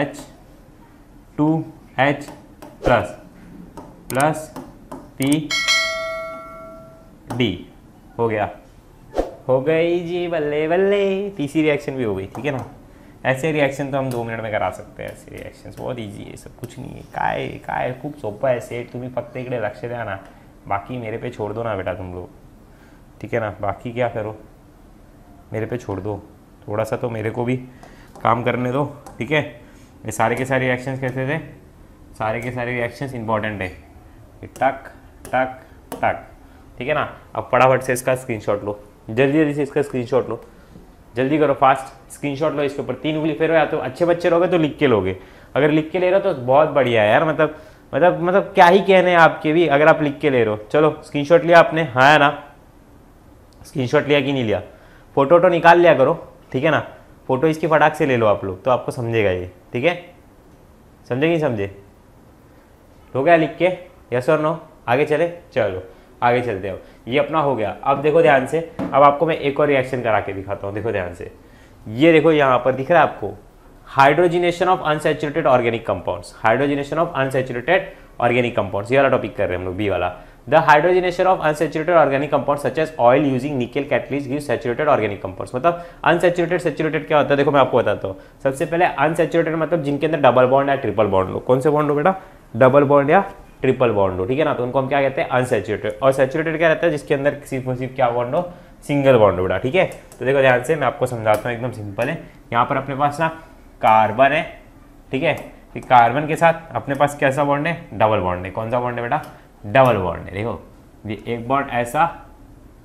H two H plus plus P D हो गया हो गई जी बल्ले बल्ले तीसरी रिएक्शन भी हो गई ठीक है ना ऐसे रिएक्शन तो हम दो मिनट में करा सकते हैं ऐसे रिएक्शन बहुत ईजी है सब कुछ नहीं है काय काय खूब सोपा है सेठ तुम्हें फक्त इकडे लक्ष दिया ना बाकी मेरे पे छोड़ दो ना बेटा तुम लोग ठीक है ना बाकी क्या करो मेरे पे छोड़ दो थोड़ा सा तो मेरे को भी काम करने दो ठीक है ये सारे के सारे रिएक्शंस कैसे थे सारे के सारे रिएक्शंस इंपॉर्टेंट है टक टक टक ठीक है ना अब फटाफट से इसका स्क्रीनशॉट लो जल्दी जल्दी से इसका स्क्रीनशॉट लो जल्दी करो फास्ट स्क्रीनशॉट लो इसके ऊपर तीन उंगली फेरो या तो अच्छे बच्चे रहोगे तो लिख के लोगे अगर लिख के ले रहे हो तो बहुत बढ़िया है यार मतलब मतलब मतलब क्या ही कहने हैं आपके भी अगर आप लिख के ले रहे हो चलो स्क्रीन लिया आपने हाँ है ना स्क्रीन लिया कि नहीं लिया फोटो तो वोटो निकाल लिया करो ठीक है ना फोटो इसकी फटाक से ले लो आप लोग तो आपको समझेगा ये ठीक है समझे कि समझे हो गया लिख के यस और नो आगे चले चलो आगे चलते हो ये अपना हो गया अब देखो ध्यान से अब आपको मैं एक और रिएक्शन करा के दिखाता हूँ देखो ध्यान से ये देखो यहाँ पर दिख रहा है आपको hydrogenation of unsaturated organic compounds hydrogenation of unsaturated organic compounds ये वाला टॉपिक कर रहे हैं हम लोग बी वाला the hydrogenation of unsaturated organic compound such as oil using nickel catalyst give saturated organic compounds मतलब अनसेचुरेटेड सेचुरेटेड क्या होता है देखो मैं आपको बताता हूँ सबसे पहले अनसेचुरेटेड मतलब जिनके अंदर डबल बॉन्ड या ट्रिपल बॉन्ड हो कौन से बॉन्ड हो बेटा डबल बॉन्ड या ट्रिपल बॉन्ड हो ठीक है ना तो उनको हम क्या कहते हैं अनसेचुरेटेड और सेचुरेटेड क्या रहता है जिसके अंदर सिर्फ और सिर्फ क्या बॉन्ड हो सिंगल बॉन्ड हो ठीक है तो देखो ध्यान से मैं आपको समझाता हूँ एकदम सिंपल है यहाँ पर अपने पास ना कार्बन है ठीक है कार्बन के साथ अपने पास कैसा बॉन्ड है डबल बॉन्ड है कौन सा बॉन्ड है बेटा डबल बॉन्ड है देखो ये एक बॉन्ड ऐसा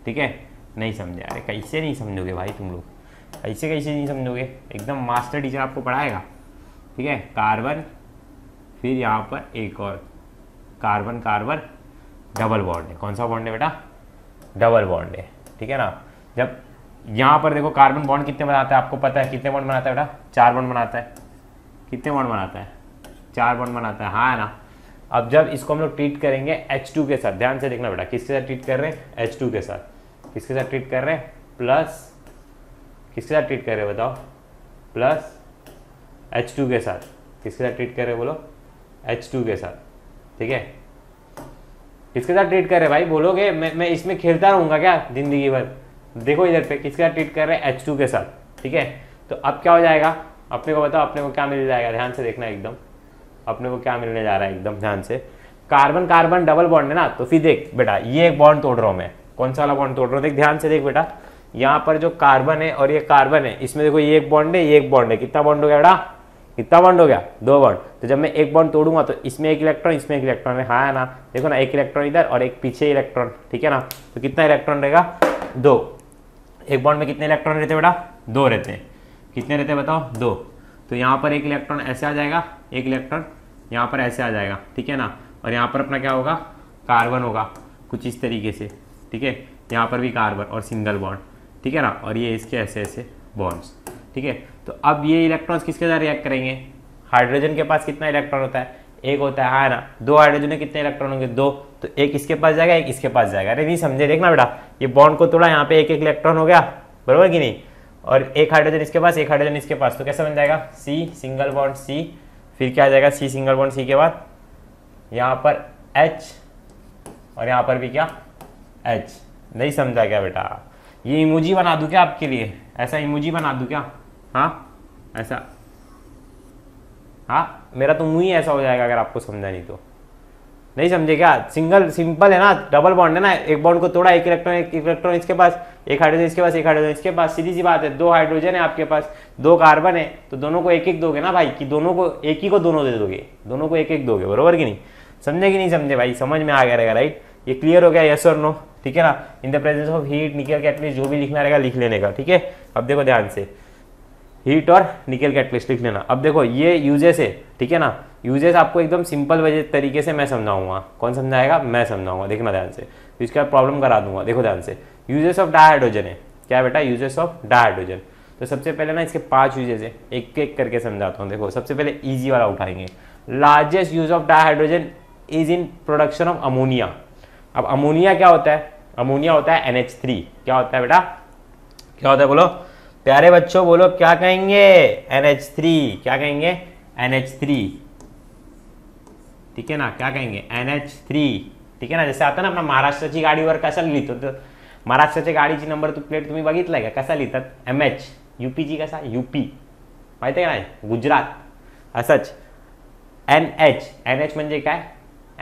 ठीक है नहीं समझे अरे कैसे नहीं समझोगे भाई तुम लोग ऐसे कैसे नहीं समझोगे एकदम मास्टर टीचर आपको पढ़ाएगा ठीक है कार्बन फिर यहाँ पर एक और कार्बन कार्बन डबल बॉन्ड है कौन सा बॉन्ड है बेटा डबल बॉन्ड है ठीक है ना जब यहां पर देखो कार्बन बॉन्ड कितने बनाता है आपको पता है कितने बॉन्ड बनाता है बेटा चार बॉन्ड बनाता है कितने बॉन्ड बनाता है चार बॉन्ड बनाता है हाँ है ना अब जब इसको हम लोग ट्रीट करेंगे टू के साथ ध्यान से देखना बेटा किसके साथ ट्रीट कर रहे हैं टू के साथ किसके साथ ट्रीट कर रहे हैं प्लस किसके साथ ट्रीट कर रहे हैं बताओ प्लस टू के साथ किसके साथ ट्रीट कर रहे हैं बोलो टू के साथ ठीक है किसके साथ ट्रीट कर रहे भाई बोलोगे मैं मैं इसमें खेलता रहूंगा क्या जिंदगी भर देखो इधर पे किसके साथ ट्रीट कर रहे हैं एच टू के साथ ठीक है तो अब क्या हो जाएगा अपने को बताओ अपने को क्या मिल जाएगा ध्यान से देखना एकदम अपने को क्या मिलने जा रहा है एकदम ध्यान से कार्बन कार्बन डबल बॉन्ड है ना तो फिर देख बेटा ये एक बॉन्ड तोड़ रहा हूँ मैं कौन सा वाला बॉन्ड तोड़ रहा हूँ देख ध्यान से देख बेटा यहाँ पर जो कार्बन है और ये कार्बन है इसमें देखो ये एक बॉन्ड है ये एक बॉन्ड है कितना बॉन्ड हो गया बेटा कितना बॉन्ड हो गया दो बॉन्ड तो जब मैं एक बॉन्ड तोड़ूंगा तो इसमें एक इलेक्ट्रॉन इसमें एक इलेक्ट्रॉन है हाँ ना देखो ना एक इलेक्ट्रॉन इधर और एक पीछे इलेक्ट्रॉन ठीक है ना तो कितना इलेक्ट्रॉन रहेगा दो एक बॉन्ड में कितने इलेक्ट्रॉन रहते बेटा दो रहते हैं कितने रहते हैं बताओ दो तो यहाँ पर एक इलेक्ट्रॉन ऐसे आ जाएगा एक इलेक्ट्रॉन यहाँ पर ऐसे आ जाएगा ठीक है ना और यहाँ पर अपना क्या होगा कार्बन होगा कुछ इस तरीके से ठीक है यहाँ पर भी कार्बन और सिंगल बॉन्ड ठीक है ना और ये इसके ऐसे ऐसे बॉन्ड्स ठीक है तो अब ये इलेक्ट्रॉन्स किसके साथ रिएक्ट करेंगे हाइड्रोजन के पास कितना इलेक्ट्रॉन होता है एक होता है हाँ ना दो हाइड्रोजन में कितने इलेक्ट्रॉन होंगे दो तो एक इसके पास जाएगा एक इसके पास जाएगा अरे नहीं समझे देखना बेटा ये बॉन्ड को तोड़ा यहाँ पे एक एक इलेक्ट्रॉन हो गया बरबर कि नहीं और एक हाइड्रोजन इसके पास एक हाइड्रोजन इसके पास तो कैसे बन जाएगा सी सिंगल बॉन्ड सी फिर क्या आ जाएगा सी सिंगल बॉन्ड सी के बाद यहाँ पर एच और यहाँ पर भी क्या एच नहीं समझा क्या बेटा ये इमोजी बना दूँ क्या आपके लिए ऐसा इमोजी बना दूँ क्या हाँ ऐसा हाँ मेरा तो मुँह ही ऐसा हो जाएगा अगर आपको समझा नहीं तो नहीं समझे क्या सिंगल सिंपल है ना डबल बॉन्ड है ना एक बॉन्ड को तोड़ा एक इलेक्ट्रॉन एक इलेक्ट्रॉन इसके पास एक हाइड्रोजन इसके पास एक हाइड्रोजन इसके पास सीधी सी बात है दो हाइड्रोजन है आपके पास दो कार्बन है तो दोनों को एक एक दोगे ना भाई कि दोनों को एक ही को दोनों दे दोगे दोनों को एक एक दोगे बरोबर की नहीं समझे कि नहीं समझे भाई समझ में आ गया रहेगा राइट ये क्लियर हो गया यस और नो ठीक है ना in the presence of heat nickel के एटलीस्ट जो भी लिखना रहेगा लिख लेने का ठीक है अब देखो ध्यान से हीट और निकल कैटलिस्ट लिख लेना अब देखो ये यूजेस है ठीक है ना यूजेस आपको एकदम सिंपल वजह तरीके से मैं समझाऊंगा कौन समझाएगा मैं समझाऊंगा देखना ध्यान से तो इसका प्रॉब्लम करा दूंगा देखो ध्यान से यूजेस ऑफ डायहाइड्रोजन है क्या बेटा यूजेस ऑफ डायहाइड्रोजन तो सबसे पहले ना इसके पांच यूजेस है एक एक करके समझाता हूँ देखो सबसे पहले ईजी वाला उठाएंगे largest use of dihydrogen is in production of ammonia अब अमोनिया क्या होता है अमोनिया होता है एन क्या होता है बेटा क्या होता है बोलो प्यारे बच्चों बोलो क्या कहेंगे एन एच थ्री क्या कहेंगे एन एच थ्री ठीक है ना क्या कहेंगे एन एच थ्री ठीक है ना जैसे आता ना वर कसा गाडीवर तो महाराष्ट्र की गाड़ी की नंबर प्लेट तुम्हें बगित कसा लिखता एम एच यूपी जी कसा यूपी महत है ना गुजरात as such N H N H मे क्या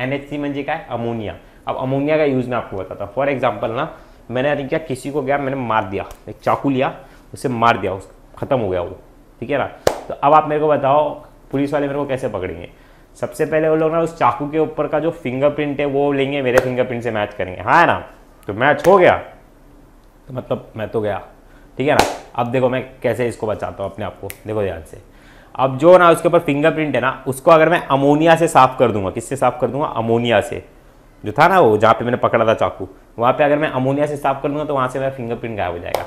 एन एच सी मे अमोनिया अब अमोनिया का यूज़ मैं आपको बताता हूँ फॉर एग्जाम्पल ना मैंने क्या किसी को गया मैंने मार दिया एक चाकू लिया उसे मार दिया उस ख़त्म हो गया वो ठीक है ना तो अब आप मेरे को बताओ पुलिस वाले मेरे को कैसे पकड़ेंगे सबसे पहले वो लोग ना उस चाकू के ऊपर का जो फिंगरप्रिंट है वो लेंगे मेरे फिंगरप्रिंट से मैच करेंगे हाँ ना तो मैच हो गया तो मतलब मैं तो गया ठीक है ना अब देखो मैं कैसे इसको बचाता हूँ अपने आप को देखो ध्यान से अब जो ना उसके ऊपर फिंगरप्रिंट है ना उसको अगर मैं अमोनिया से साफ़ कर दूंगा किससे साफ़ कर दूंगा अमोनिया से जो था ना वो जहाँ पे मैंने पकड़ा था चाकू वहाँ पे अगर मैं अमोनिया से साफ़ कर दूंगा तो वहाँ से मेरा फिंगरप्रिंट गायब हो जाएगा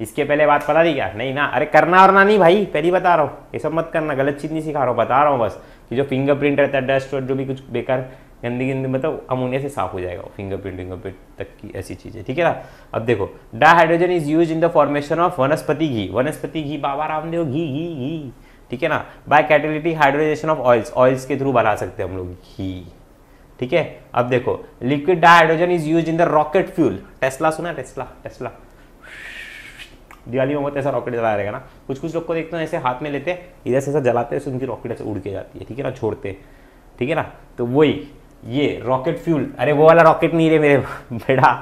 इसके पहले बात पता थी क्या नहीं ना अरे करना और ना नहीं भाई पहली बता रहा हूँ ये सब मत करना गलत चीज़ नहीं सिखा रहा हूँ बता रहा हूँ बस कि जो फिंगरप्रिंट रहता है डस्ट और जो भी कुछ बेकार गंदी गंदी मतलब अमोनिया से साफ हो जाएगा वो फिंगरप्रिंट विंगरप्रिंट तक की ऐसी चीज़ें ठीक है ना अब देखो dihydrogen is use in the formation of vanaspati ghee वनस्पति घी बाबा रामदेव घी घी घी ठीक है ना by catalytic hydrogenation of oils oils के थ्रू बना सकते हैं हम लोग घी ठीक है अब देखो liquid dihydrogen is use in the rocket fuel Tesla सुना टेस्ला टेस्ला दिवाली में है ऐसा रॉकेट जला रहेगा ना कुछ कुछ लोग को देखते हैं ऐसे हाथ में लेते हैं इधर से ऐसा जलाते हैं उनकी रॉकेट ऐसे उड़ के जाती है ठीक है ना छोड़ते ठीक है ना तो वही ये रॉकेट फ्यूल अरे वो वाला रॉकेट नहीं रे मेरे बेटा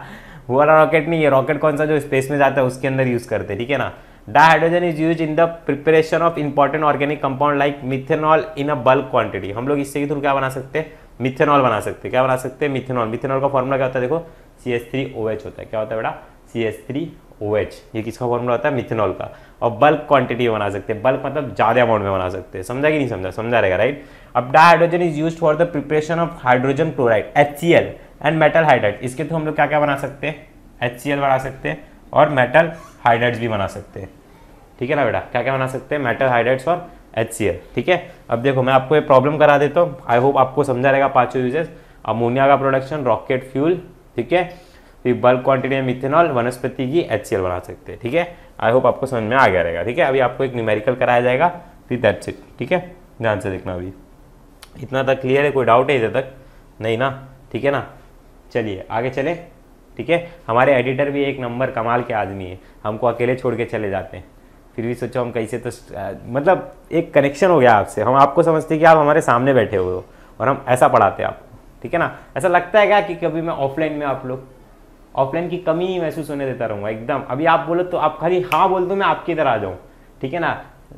वो वाला रॉकेट नहीं है रॉकेट कौन सा जो स्पेस में जाता है उसके अंदर यूज़ करते ठीक है ना dihydrogen is use in the preparation of important organic compound like methanol in a bulk quantity हम लोग इससे के थ्रू तो क्या बना सकते हैं मिथेनॉल बना सकते हैं क्या बना सकते हैं मिथेनॉल मिथेनॉल का फॉर्मूला क्या होता है देखो C S three O H होता है क्या होता है बेटा C S three O H ये किसका फॉर्मूला होता है मिथेनॉल का और बल्क क्वांटिटी बना सकते हैं बल्क मतलब ज़्यादा अमाउंट में बना सकते हैं समझा कि नहीं समझा समझा रहेगा राइट अब dihydrogen is use for the preparation of hydrogen chloride H and metal hydrate इसके थ्रू हम लोग क्या क्या बना सकते हैं एच बना सकते हैं और मेटल हाइड्रेट्स भी बना सकते हैं ठीक है ना बेटा क्या क्या बना सकते हैं मेटल हाइड्रेट्स और एच ठीक है अब देखो मैं आपको ये प्रॉब्लम करा देता हूँ आई होप आपको समझा रहेगा पाँचों यूजेस अमोनिया का प्रोडक्शन रॉकेट फ्यूल ठीक है तो ये बल्क क्वांटिटी में मिथेनॉल वनस्पति की एच बना सकते हैं ठीक है आई होप आपको समझ में आ गया रहेगा ठीक है अभी आपको एक न्यूमेरिकल कराया जाएगा फिर दैट्स इट ठीक है ध्यान से देखना अभी इतना तक क्लियर है कोई डाउट है इधर तक नहीं ना ठीक है ना चलिए आगे चले ठीक है हमारे एडिटर भी एक नंबर कमाल के आदमी है हमको अकेले छोड़ के चले जाते हैं फिर भी सोचो हम कैसे तो मतलब एक कनेक्शन हो गया आपसे हम आपको समझते हैं कि आप हमारे सामने बैठे हुए हो और हम ऐसा पढ़ाते हैं आपको ठीक है ना ऐसा लगता है क्या कि कभी मैं ऑफलाइन में आप लोग ऑफलाइन की कमी ही महसूस होने देता रहूँगा एकदम अभी आप बोलो तो आप खाली हाँ बोल दो मैं आपकी इधर आ जाऊँ ठीक है ना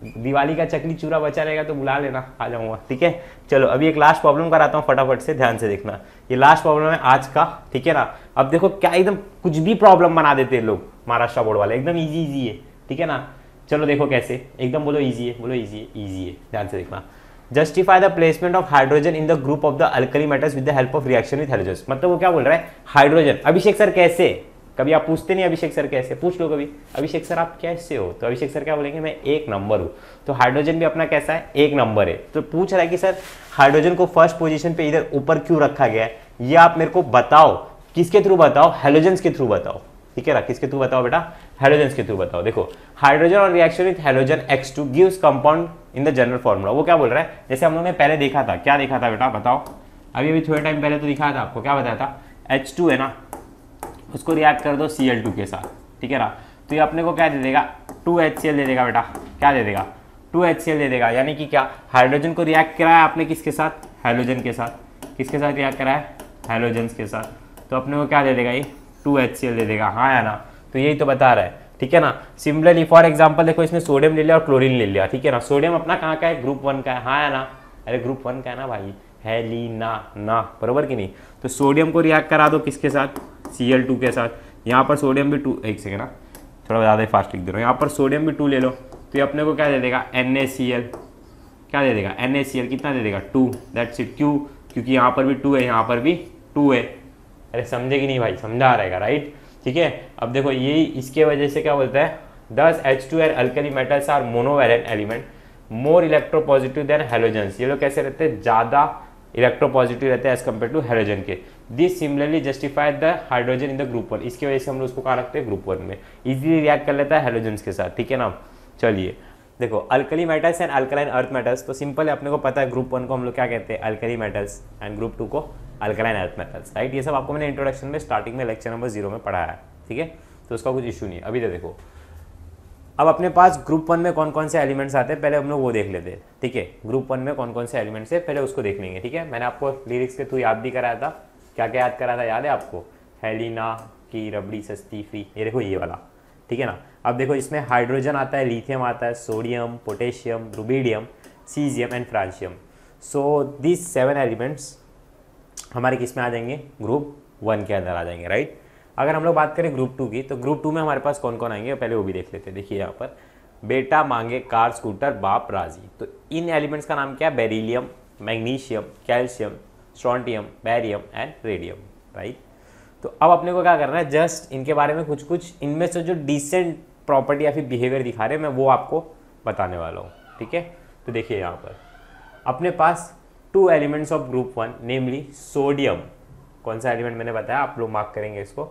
दिवाली का चकली चूरा बचा रहेगा तो बुला लेना आ जाऊँगा ठीक है चलो अभी एक लास्ट प्रॉब्लम कराता हूँ फटाफट से ध्यान से देखना ये लास्ट प्रॉब्लम है आज का ठीक है ना अब देखो क्या एकदम कुछ भी प्रॉब्लम बना देते हैं लोग महाराष्ट्र बोर्ड वाले एकदम ईजी ईजी है ठीक है ना चलो देखो कैसे एकदम बोलो ईजी है बोलो ईजी है ईजी है ध्यान से देखना justify the placement of hydrogen in the group of the alkali metals with the help of reaction with halogen मतलब वो क्या बोल रहा है हाइड्रोजन अभिषेक सर कैसे कभी आप पूछते नहीं अभिषेक सर कैसे पूछ लो कभी अभिषेक सर आप कैसे हो तो अभिषेक सर क्या बोलेंगे मैं एक नंबर हूँ तो हाइड्रोजन भी अपना कैसा है एक नंबर है तो पूछ रहा है कि सर हाइड्रोजन को फर्स्ट पोजिशन पे इधर ऊपर क्यों रखा गया है ये आप मेरे को बताओ किसके थ्रू बताओ हेलोजन के थ्रू बताओ ठीक है ना किसके थ्रू बताओ बेटा हाइड्रोजन के थ्रू बताओ देखो हाइड्रोजन और reaction with hydrogen X two give compound in the general formula वो क्या बोल रहा है जैसे हम लोग ने पहले देखा था क्या देखा था बेटा बताओ अभी अभी थोड़े टाइम पहले तो दिखाया था आपको क्या बताया था एच टू है ना उसको रिएक्ट कर दो सी टू के साथ ठीक है ना तो ये अपने को क्या दे देगा टू एच सी एल दे देगा बेटा क्या दे देगा टू एच दे देगा यानी कि क्या हाइड्रोजन को रिएक्ट कराया आपने किसके साथ हाइड्रोजन के साथ किसके साथ रिएक्ट कराया हाइड्रोजन के साथ तो अपने को क्या दे देगा ये टू एच ले देगा हाँ या ना तो यही तो बता रहा है ठीक है ना सिमिलरली फॉर एग्जाम्पल देखो इसने सोडियम ले लिया और क्लोरीन ले लिया ठीक है ना सोडियम अपना कहाँ का है ग्रुप वन का है हाँ या ना अरे ग्रुप वन का है ना भाई है ली ना ना बरोबर कि नहीं तो सोडियम को रिएक्ट करा दो किसके साथ सी एल टू के साथ यहाँ पर सोडियम भी टू एक सेकेंड ना हाँ। थोड़ा ज़्यादा ही फास्ट लिख दे रहा हूँ यहाँ पर सोडियम भी टू ले लो तो ये अपने को क्या दे देगा एन क्या दे देगा एन कितना दे देगा टू दैट्स इट क्यू क्योंकि यहाँ पर भी टू है यहाँ पर भी टू है अरे समझेगी नहीं भाई समझा रहेगा राइट ठीक है अब देखो ये इसके वजह से क्या बोलता है दस एच टू एर alkali metals are monovalent element more positive than halogens ये लोग कैसे रहते हैं ज़्यादा पॉजिटिव रहते हैं एज कम्पेयर टू हेलोजन के this similarly justified the hydrogen in the group one इसकी वजह से हम लोग उसको कहा रखते हैं ग्रुप वन में इजिली रिएक्ट कर लेता है हेलोजन्स के साथ ठीक है ना चलिए देखो alkali metals and alkaline earth metals तो सिंपल है अपने को पता है ग्रुप वन को हम लोग क्या कहते हैं alkali metals and group two को अल्कलाइन अर्थ मेथड्स राइट ये सब आपको मैंने इंट्रोडक्शन में स्टार्टिंग में लेक्चर नंबर जीरो में पढ़ाया है ठीक है तो उसका कुछ इशू नहीं है अभी तो देखो अब अपने पास ग्रुप वन में कौन कौन से एलिमेंट्स आते हैं पहले हम लोग वो देख लेते हैं ठीक है ग्रुप वन में कौन कौन से एलिमेंट्स है पहले उसको देख लेंगे ठीक है मैंने आपको लिरिक्स के थ्रू याद भी कराया था क्या क्या याद कराया था याद है आपको हेलिना की रबड़ी सस्ती फ्री ये देखो ये वाला ठीक है ना अब देखो इसमें हाइड्रोजन आता है लिथियम आता है sodium potassium rubidium caesium and francium so this seven elements हमारे किस में आ जाएंगे ग्रुप वन के अंदर आ जाएंगे राइट अगर हम लोग बात करें ग्रुप टू की तो ग्रुप टू में हमारे पास कौन कौन आएंगे पहले वो भी देख लेते हैं देखिए यहाँ पर बेटा मांगे कार स्कूटर बाप राजी तो इन एलिमेंट्स का नाम क्या है beryllium magnesium calcium strontium barium and radium right तो अब अपने को क्या करना है जस्ट इनके बारे में कुछ कुछ इनमें से जो डिसेंट प्रॉपर्टी या फिर बिहेवियर दिखा रहे हैं मैं वो आपको बताने वाला हूँ ठीक है तो देखिए यहाँ पर अपने पास two elements of group one namely sodium कौन सा एलिमेंट मैंने बताया आप लोग मार्क करेंगे इसको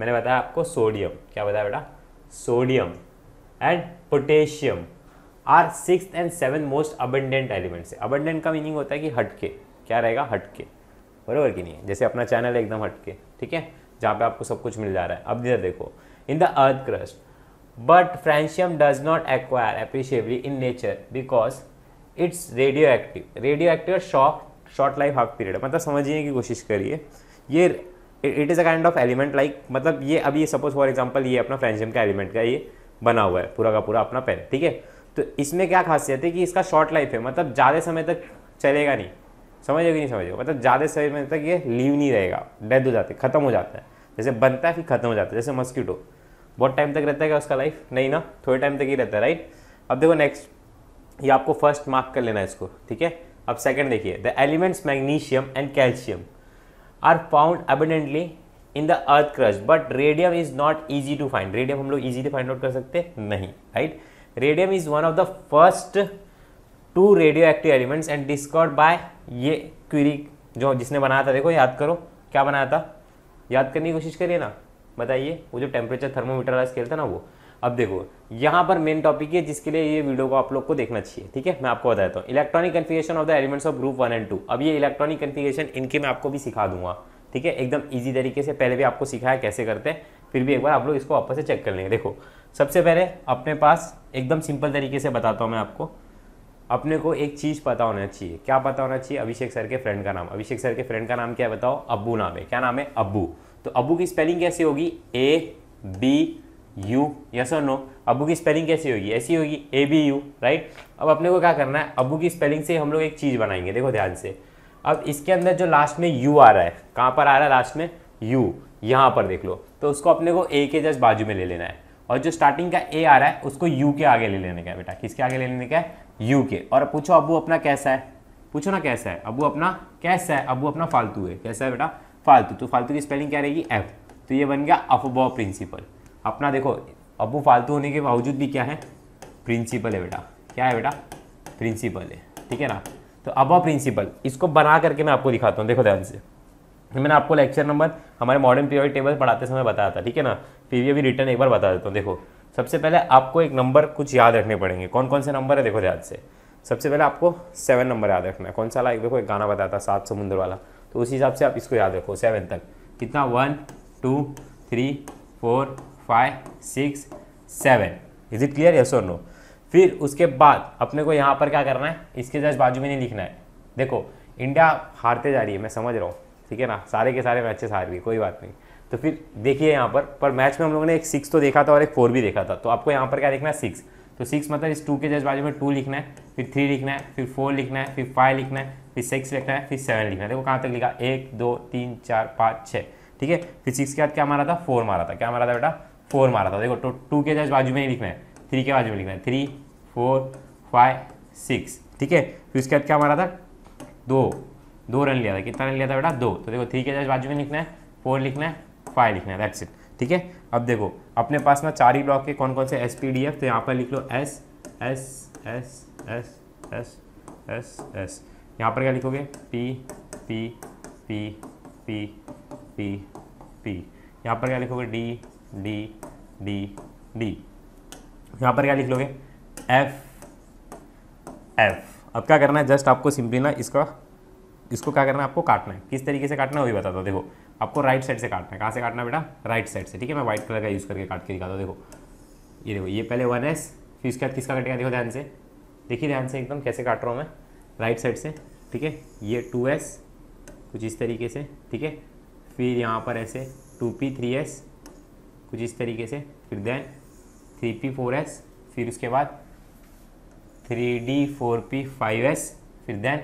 मैंने बताया आपको सोडियम क्या बताया बेटा sodium and potassium are six and seven most abundant elements है अबंडेंट का मीनिंग होता है कि हटके क्या रहेगा हटके बरबर कि नहीं जैसे अपना चैनल है एकदम हटके ठीक है जहाँ पे आपको सब कुछ मिल जा रहा है अब इधर देखो in the earth crust but francium does not acquire appreciably in nature because it's radio active radio active short short life half period मतलब समझिए की कोशिश करिए ये it is a kind of element like मतलब ये अभी ये सपोज फॉर एग्जाम्पल ये अपना फ्रेंशियम का एलिमेंट का ये बना हुआ है पूरा का पूरा अपना पेन ठीक है तो इसमें क्या खासियत है कि इसका शॉर्ट लाइफ है मतलब ज़्यादा समय तक चलेगा नहीं समझोगे नहीं समझोगे मतलब ज़्यादा समय तक ये लीव नहीं रहेगा डेथ हो जाती ख़त्म हो जाता है जैसे बनता है फिर ख़त्म हो जाता है जैसे मस्कीटो बहुत टाइम तक रहता है क्या उसका लाइफ नहीं ना थोड़े टाइम तक ही रहता है राइट अब देखो नेक्स्ट ये आपको फर्स्ट मार्क कर लेना है इसको ठीक है अब सेकंड देखिए the elements magnesium and calcium are found abundantly in the earth crust but radium is not easy to find radium हम लोग ईजीली फाइंड आउट कर सकते नहीं right radium is one of the first two radio active elements and discovered by ये Curie जो जिसने बनाया था देखो याद करो क्या बनाया था याद करने की कोशिश करिए ना बताइए वो जो टेम्परेचर थर्मोमीटर वाला स्केल था ना वो अब देखो यहाँ पर मेन टॉपिक है जिसके लिए ये वीडियो को आप लोग को देखना चाहिए ठीक है मैं आपको बता देता हूँ electronic configuration of the elements of group one and two अब ये इलेक्ट्रॉनिक कन्फिगेशन इनके मैं आपको भी सिखा दूंगा ठीक है एकदम ईजी तरीके से पहले भी आपको सिखाया कैसे करते हैं फिर भी एक बार आप लोग इसको वापस से चेक कर लेंगे देखो सबसे पहले अपने पास एकदम सिंपल तरीके से बताता हूँ मैं आपको अपने को एक चीज़ पता होना चाहिए क्या पता होना चाहिए अभिषेक सर के फ्रेंड का नाम अभिषेक सर के फ्रेंड का नाम क्या बताओ अब्बू नाम है क्या नाम है अब्बू तो अब्बू की स्पेलिंग कैसी होगी ए बी यू यस और नो अबू की स्पेलिंग कैसी होगी ऐसी होगी ए बी यू राइट अब अपने को क्या करना है अबू की स्पेलिंग से हम लोग एक चीज़ बनाएंगे देखो ध्यान से अब इसके अंदर जो लास्ट में यू आ रहा है कहाँ पर आ रहा है लास्ट में यू यहाँ पर देख लो तो उसको अपने को ए के जस्ट बाजू में ले लेना है और जो स्टार्टिंग का ए आ रहा है उसको यू के आगे ले लेने का है बेटा किसके आगे ले लेने का है यू के और पूछो अबू अपना कैसा है पूछो ना कैसा है अबू अपना कैसा है अबू अपना फालतू है कैसा है बेटा फालतू तो फालतू की स्पेलिंग क्या रहेगी एफ तो ये बन गया अफबॉ प्रिंसिपल अपना देखो अबू फालतू होने के बावजूद भी क्या है प्रिंसिपल है बेटा क्या है बेटा प्रिंसिपल है ठीक है ना तो अबा प्रिंसिपल इसको बना करके मैं आपको दिखाता हूँ देखो ध्यान से तो मैंने आपको लेक्चर नंबर हमारे मॉडर्न पीरियड टेबल पढ़ाते समय बताया था ठीक है ना फिर ये भी रिटर्न एक बार बता देता हूँ देखो सबसे पहले आपको एक नंबर कुछ याद रखने पड़ेंगे कौन कौन से नंबर है देखो ध्यान से सबसे पहले आपको सेवन नंबर याद रखना है कौन सा एक देखो एक गाना बताया था सात समुंदर वाला तो उसी हिसाब से आप इसको याद रखो सेवन तक कितना one two three four five six seven is it clear yes और नो फिर उसके बाद अपने को यहाँ पर क्या करना है इसके जस्ट बाजू में नहीं लिखना है देखो इंडिया हारते जा रही है मैं समझ रहा हूँ ठीक है ना सारे के सारे मैचेस हार गए कोई बात नहीं तो फिर देखिए यहाँ पर पर मैच में हम लोगों ने एक सिक्स तो देखा था और एक फोर भी देखा था तो आपको यहाँ पर क्या देखना है सिक्स तो सिक्स मतलब इस टू के जस्ट बाजू में टू लिखना है फिर थ्री लिखना है फिर फोर लिखना है फिर फाइव लिखना है फिर सिक्स लिखना है फिर सेवन लिखना है देखो कहाँ तक लिखा एक दो तीन चार पाँच छः ठीक है फिर सिक्स के बाद क्या मारा था फोर मारा था क्या मारा था बेटा फोर मारा था देखो तो टू के जस्ट बाजू में नहीं लिखना है थ्री के बाजू में लिखना है थ्री फोर फाइव सिक्स ठीक है फिर उसके बाद क्या मारा था दो दो रन लिया था कितना रन लिया था बेटा दो तो देखो थ्री के जस्ट बाजू में लिखना है फोर लिखना है फाइव लिखना है दैट्स इट ठीक है अब देखो अपने पास ना चार ही ब्लॉक के कौन कौन से एस पी डी एफ तो यहाँ पर लिख लो S S S S S S S यहाँ पर क्या लिखोगे P P P P P P यहाँ पर क्या लिखोगे डी डी डी डी यहाँ पर क्या लिख लोगे एफ एफ अब क्या करना है जस्ट आपको सिंपली ना इसका इसको क्या करना है आपको काटना है किस तरीके से काटना है वही बताता हूँ देखो आपको राइट साइड से काटना है कहाँ से काटना है बेटा राइट साइड से ठीक है मैं व्हाइट कलर का यूज़ करके काट के दिखाता हूँ देखो ये देखो ये पहले वन एस फिर इसके बाद किसका कटेगा देखो ध्यान से देखिए ध्यान से एकदम कैसे काट रहा हूँ मैं राइट साइड से ठीक है ये टू एस कुछ इस तरीके से ठीक है फिर यहाँ पर ऐसे टू पी थ्री एस कुछ इस तरीके से फिर then three P four S फिर उसके बाद three D four P five S फिर then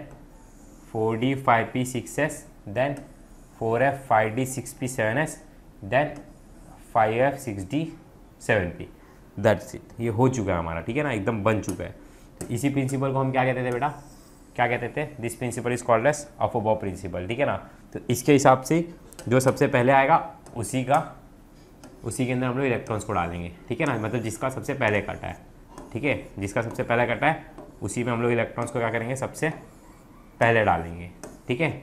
four D five P six S then four F five D six P seven S then five F six D seven P that's it ये हो चुका है हमारा ठीक है ना एकदम बन चुका है तो इसी प्रिंसिपल को हम क्या कहते थे बेटा क्या कहते थे this principle is called as अफोबॉ प्रिंसिपल ठीक है ना तो इसके हिसाब से जो सबसे पहले आएगा उसी का उसी के अंदर हम लोग इलेक्ट्रॉन्स को डालेंगे ठीक है ना मतलब जिसका सबसे पहले कटा है ठीक है जिसका सबसे पहले कटा है उसी में हम लोग इलेक्ट्रॉन्स को क्या करेंगे सबसे पहले डालेंगे ठीक है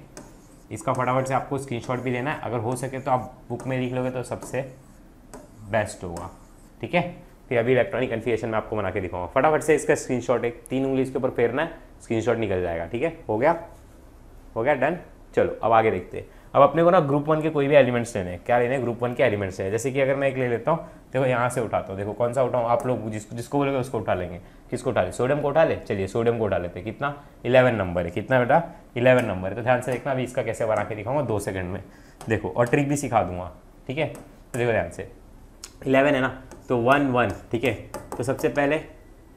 इसका फटाफट से आपको स्क्रीनशॉट भी लेना है अगर हो सके तो आप बुक में लिख लोगे तो सबसे बेस्ट होगा ठीक है फिर अभी इलेक्ट्रॉनिक कन्फिगेशन में आपको बना के दिखाऊंगा फटाफट से इसका स्क्रीनशॉट एक तीन उंगली इसके ऊपर फेरना है स्क्रीनशॉट निकल जाएगा ठीक है हो गया हो गया डन चलो अब आगे देखते हैं अब अपने को ना ग्रुप वन के कोई भी एलिमेंट्स लेने हैं क्या लेने हैं ग्रुप वन के एलिमेंट्स हैं जैसे कि अगर मैं एक ले लेता हूँ देखो यहाँ से उठाता हूँ देखो कौन सा उठाऊँ आप लोग जिस, जिसको बोलेगा उसको उठा लेंगे किसको उठा ले सोडियम को उठा ले चलिए सोडियम को उठा लेते कितना इलेवन नंबर है कितना बेटा इलेवन नंबर है तो ध्यान से देखना अभी इसका कैसे बना के दिखाऊंगा दो सेकंड में देखो और ट्रिक भी सिखा दूंगा ठीक है तो देखो ध्यान से इलेवन है ना तो वन वन ठीक है तो सबसे पहले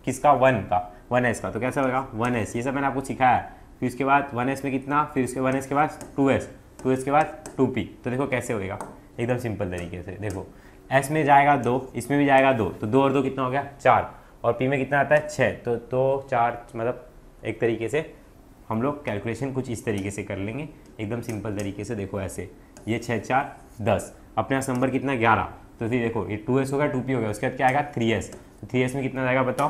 किसका वन का वन एस का तो कैसा होगा वन एस ये सब मैंने आपको सिखाया फिर उसके बाद वन एस में कितना फिर उसके वन एस के बाद टू एस टू तो इसके बाद टू पी तो देखो कैसे होएगा एकदम सिंपल तरीके से देखो एस में जाएगा दो इसमें भी जाएगा दो तो दो और दो कितना हो गया चार और पी में कितना आता है छः तो दो तो चार मतलब एक तरीके से हम लोग कैलकुलेशन कुछ इस तरीके से कर लेंगे एकदम सिंपल तरीके से देखो ऐसे ये छः चार दस अपने यहाँ नंबर कितना ग्यारह तो फिर देखो ये टू एस हो गया टू पी हो गया उसके बाद क्या आएगा थ्री एस तो थ्री एस में कितना जाएगा बताओ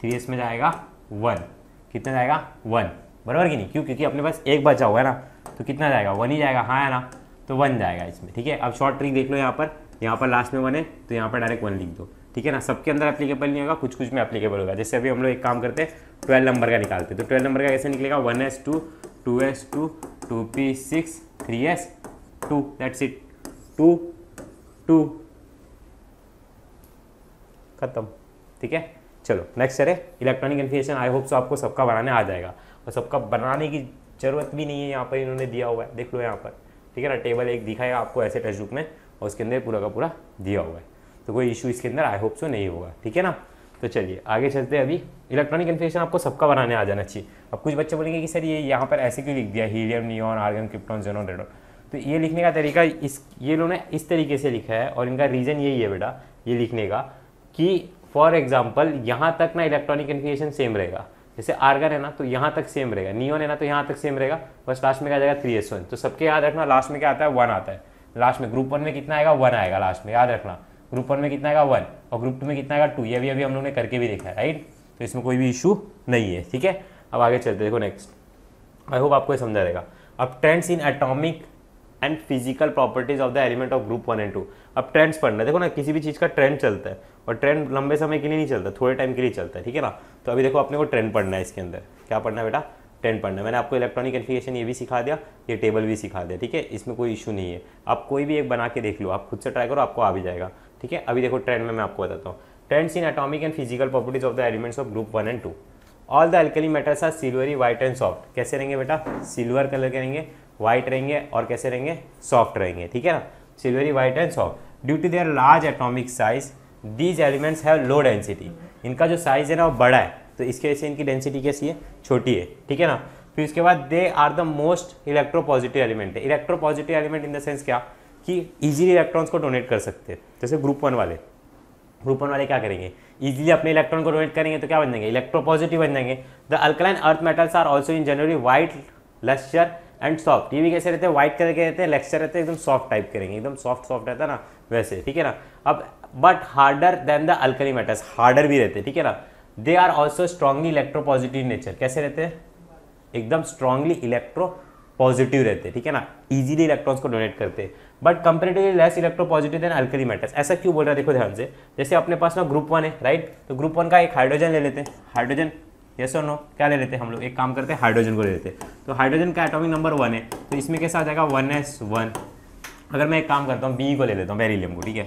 थ्री एस में जाएगा वन कितना जाएगा वन बराबर कि नहीं क्यों क्योंकि अपने पास एक बचा हुआ है ना तो कितना जाएगा वन ही जाएगा हाँ है ना तो वन जाएगा इसमें ठीक है अब शॉर्ट ट्रिक देख लो यहाँ पर यहाँ पर लास्ट में वन है तो यहाँ पर डायरेक्ट वन लिख दो ठीक है ना सबके अंदर एप्लीकेबल नहीं होगा कुछ कुछ में एप्लीकेबल होगा जैसे अभी हम लोग एक काम करते हैं ट्वेल्व नंबर का निकालते हैं तो ट्वेल्व नंबर का कैसे निकलेगा one S two two S two two P six three S two that's it two two खत्म ठीक है चलो नेक्स्ट सर है electronic information I hope so आपको सबका बनाने आ जाएगा और सबका बनाने की ज़रूरत भी नहीं है यहाँ पर इन्होंने दिया हुआ है देख लो यहाँ पर ठीक है ना टेबल एक दिखाया आपको ऐसे टेक्स्ट बुक में और उसके अंदर पूरा का पूरा दिया हुआ है तो कोई इशू इसके अंदर आई होप सो नहीं होगा ठीक है ना तो चलिए आगे चलते हैं अभी इलेक्ट्रॉनिक कन्फिगेशन आपको सबका बनाने आ जाना चाहिए अब कुछ बच्चे बोलेंगे कि सर ये यहाँ पर ऐसे क्यों लिख दिया helium neon argon krypton xenon radon तो ये लिखने का तरीका इस ये लोगों ने इस तरीके से लिखा है और इनका रीज़न यही है बेटा ये लिखने का कि फॉर एग्जाम्पल यहाँ तक ना इलेक्ट्रॉनिक कन्फिगेशन सेम रहेगा जैसे आर्गन है ना तो यहाँ तक सेम रहेगा नियोन है ना तो यहाँ तक सेम रहेगा बस लास्ट में क्या जाएगा थ्री एस वन तो सबके याद रखना लास्ट में क्या आता है वन आता है लास्ट में ग्रुप वन में कितना आएगा वन आएगा लास्ट में याद रखना ग्रुप वन में कितना आएगा वन और ग्रुप टू में कितना आएगा टू ये भी अभी हम लोग ने करके भी देखा है राइट तो इसमें कोई भी इशू नहीं है ठीक है अब आगे चलते देखो नेक्स्ट आई होप आपको समझा रहेगा अब trends in atomic and physical properties of the element of group one and two अब ट्रेंड्स पढ़ना है देखो ना किसी भी चीज़ का ट्रेंड चलता है और ट्रेंड लंबे समय के लिए नहीं चलता थोड़े टाइम के लिए चलता है ठीक है ना तो अभी देखो अपने को ट्रेंड पढ़ना है इसके अंदर क्या पढ़ना है बेटा ट्रेंड पढ़ना है मैंने आपको इलेक्ट्रॉनिक कन्फिगेशन ये भी सिखा दिया ये टेबल भी सिखा दिया ठीक है इसमें कोई इशू नहीं है आप कोई भी एक बना के देख लो आप खुद से ट्राई करो आपको आ भी जाएगा ठीक है अभी देखो ट्रेंड में मैं आपको बताता हूँ trends in atomic and physical properties of the elements of group one and two all the alkali metals are silvery white and soft कैसे रहेंगे बेटा सिल्वर कलर के रहेंगे वाइट रहेंगे और कैसे रहेंगे सॉफ्ट रहेंगे ठीक है ना silvery white and soft due to their large atomic size these elements have low density इनका जो साइज है ना वो बड़ा है तो इसके वजह से इनकी डेंसिटी कैसी है छोटी है ठीक है ना फिर उसके बाद they are the most electro positive element है electro positive element in the sense क्या कि इजीली इलेक्ट्रॉन्स को डोनेट कर सकते हैं जैसे ग्रुप वन वाले ग्रुप वन वाले क्या करेंगे इजीली अपने इलेक्ट्रॉन को डोनेट करेंगे तो क्या बन जाएंगे इलेक्ट्रोपॉजिटिव बन जाएंगे the alkaline earth metals are also in generally white lustre and soft ये भी कैसे रहते हैं व्हाइट कलर के रहते हैं लेक्चर रहते हैं एकदम सॉफ्ट टाइप करेंगे एकदम सॉफ्ट सॉफ्ट रहता है ना वैसे ठीक है ना अब but harder than the alkali metals harder भी रहते हैं ठीक है ना they are also strongly electropositive nature कैसे रहते हैं एकदम स्ट्रांगली इलेक्ट्रो पॉजिटिव रहते हैं ठीक है ना इजीली इलेक्ट्रॉन्स को डोनेट करते हैं but comparatively less electropositive than alkali metals ऐसा क्यों बोल रहा है देखो ध्यान से जैसे अपने पास ना ग्रुप वन है राइट तो ग्रुप वन का एक हाइड्रोजन ले लेते हैं हाइड्रोजन यस और नो क्या ले लेते हैं हम लोग एक काम करते हैं हाइड्रोजन को ले लेते हैं तो हाइड्रोजन का एटॉमिक नंबर वन है तो इसमें कैसा आ जाएगा वन एस वन अगर मैं एक काम करता हूँ बी को ले लेता हूँ बेरिलियम को ठीक है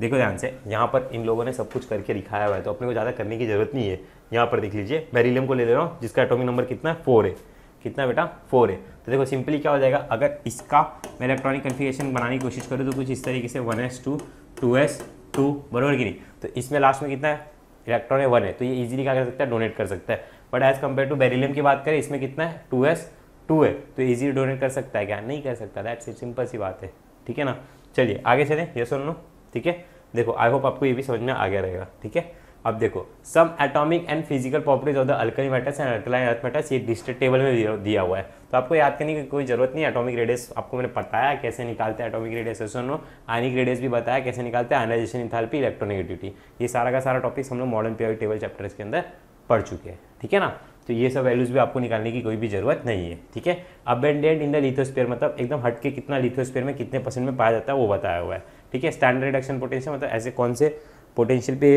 देखो ध्यान से यहाँ पर इन लोगों ने सब कुछ करके दिखाया हुआ है तो अपने को ज़्यादा करने की जरूरत नहीं है यहाँ पर देख लीजिए बेरिलियम को ले ले रहा हूँ जिसका एटॉमिक नंबर कितना है फोर है कितना बेटा फोर है तो देखो सिंपली क्या हो जाएगा अगर इसका मैं इलेक्ट्रॉनिक कन्फिगेशन बनाने की कोशिश करूँ तो कुछ इस तरीके से one S two two S two बराबर की नहीं तो इसमें लास्ट में कितना है इलेक्ट्रॉन है वन है तो ये इजीली क्या कर सकता है डोनेट कर सकता है but as compare to beryllium की बात करें इसमें कितना है टू एस टू है तो इजीली डोनेट कर सकता है क्या नहीं कर सकता दैट्स इट सिंपल सी बात है ठीक है ना चलिए आगे चलें ये सुन लो ठीक है देखो आई होप आपको ये भी समझ में आ गया रहेगा ठीक है अब देखो some atomic and physical properties of the alkali metals and alkaline earth metals ये डिस्ट्रिक्ट टेबल में दिया हुआ है तो आपको याद करने की कोई जरूरत नहीं एटॉमिक रेडियस आपको मैंने बताया कैसे निकालते हैं एटॉमिक रेडियस सुनो आनिक रेडियस भी बताया कैसे निकालते हैं आयनाइजेशन इंथैल्पी इलेक्ट्रोनेगेटिविटी ये सारा का सारा टॉपिक्स हम लोग मॉडर्न पीरियड टेबल चैप्टर्स के अंदर पढ़ चुके हैं ठीक है ना तो ये सब वैल्यूज़ भी आपको निकालने की कोई भी जरूरत नहीं है ठीक है अबेंडेंट इन द लिथोस्पेयर मतलब एकदम हट के कितना लिथोस्पेयर में कितने परसेंट में पाया जाता है वो बताया हुआ है ठीक है स्टैंडर्ड रिडक्शन पोटेंशियल मतलब ऐसे कौन से पोटेंशियल पे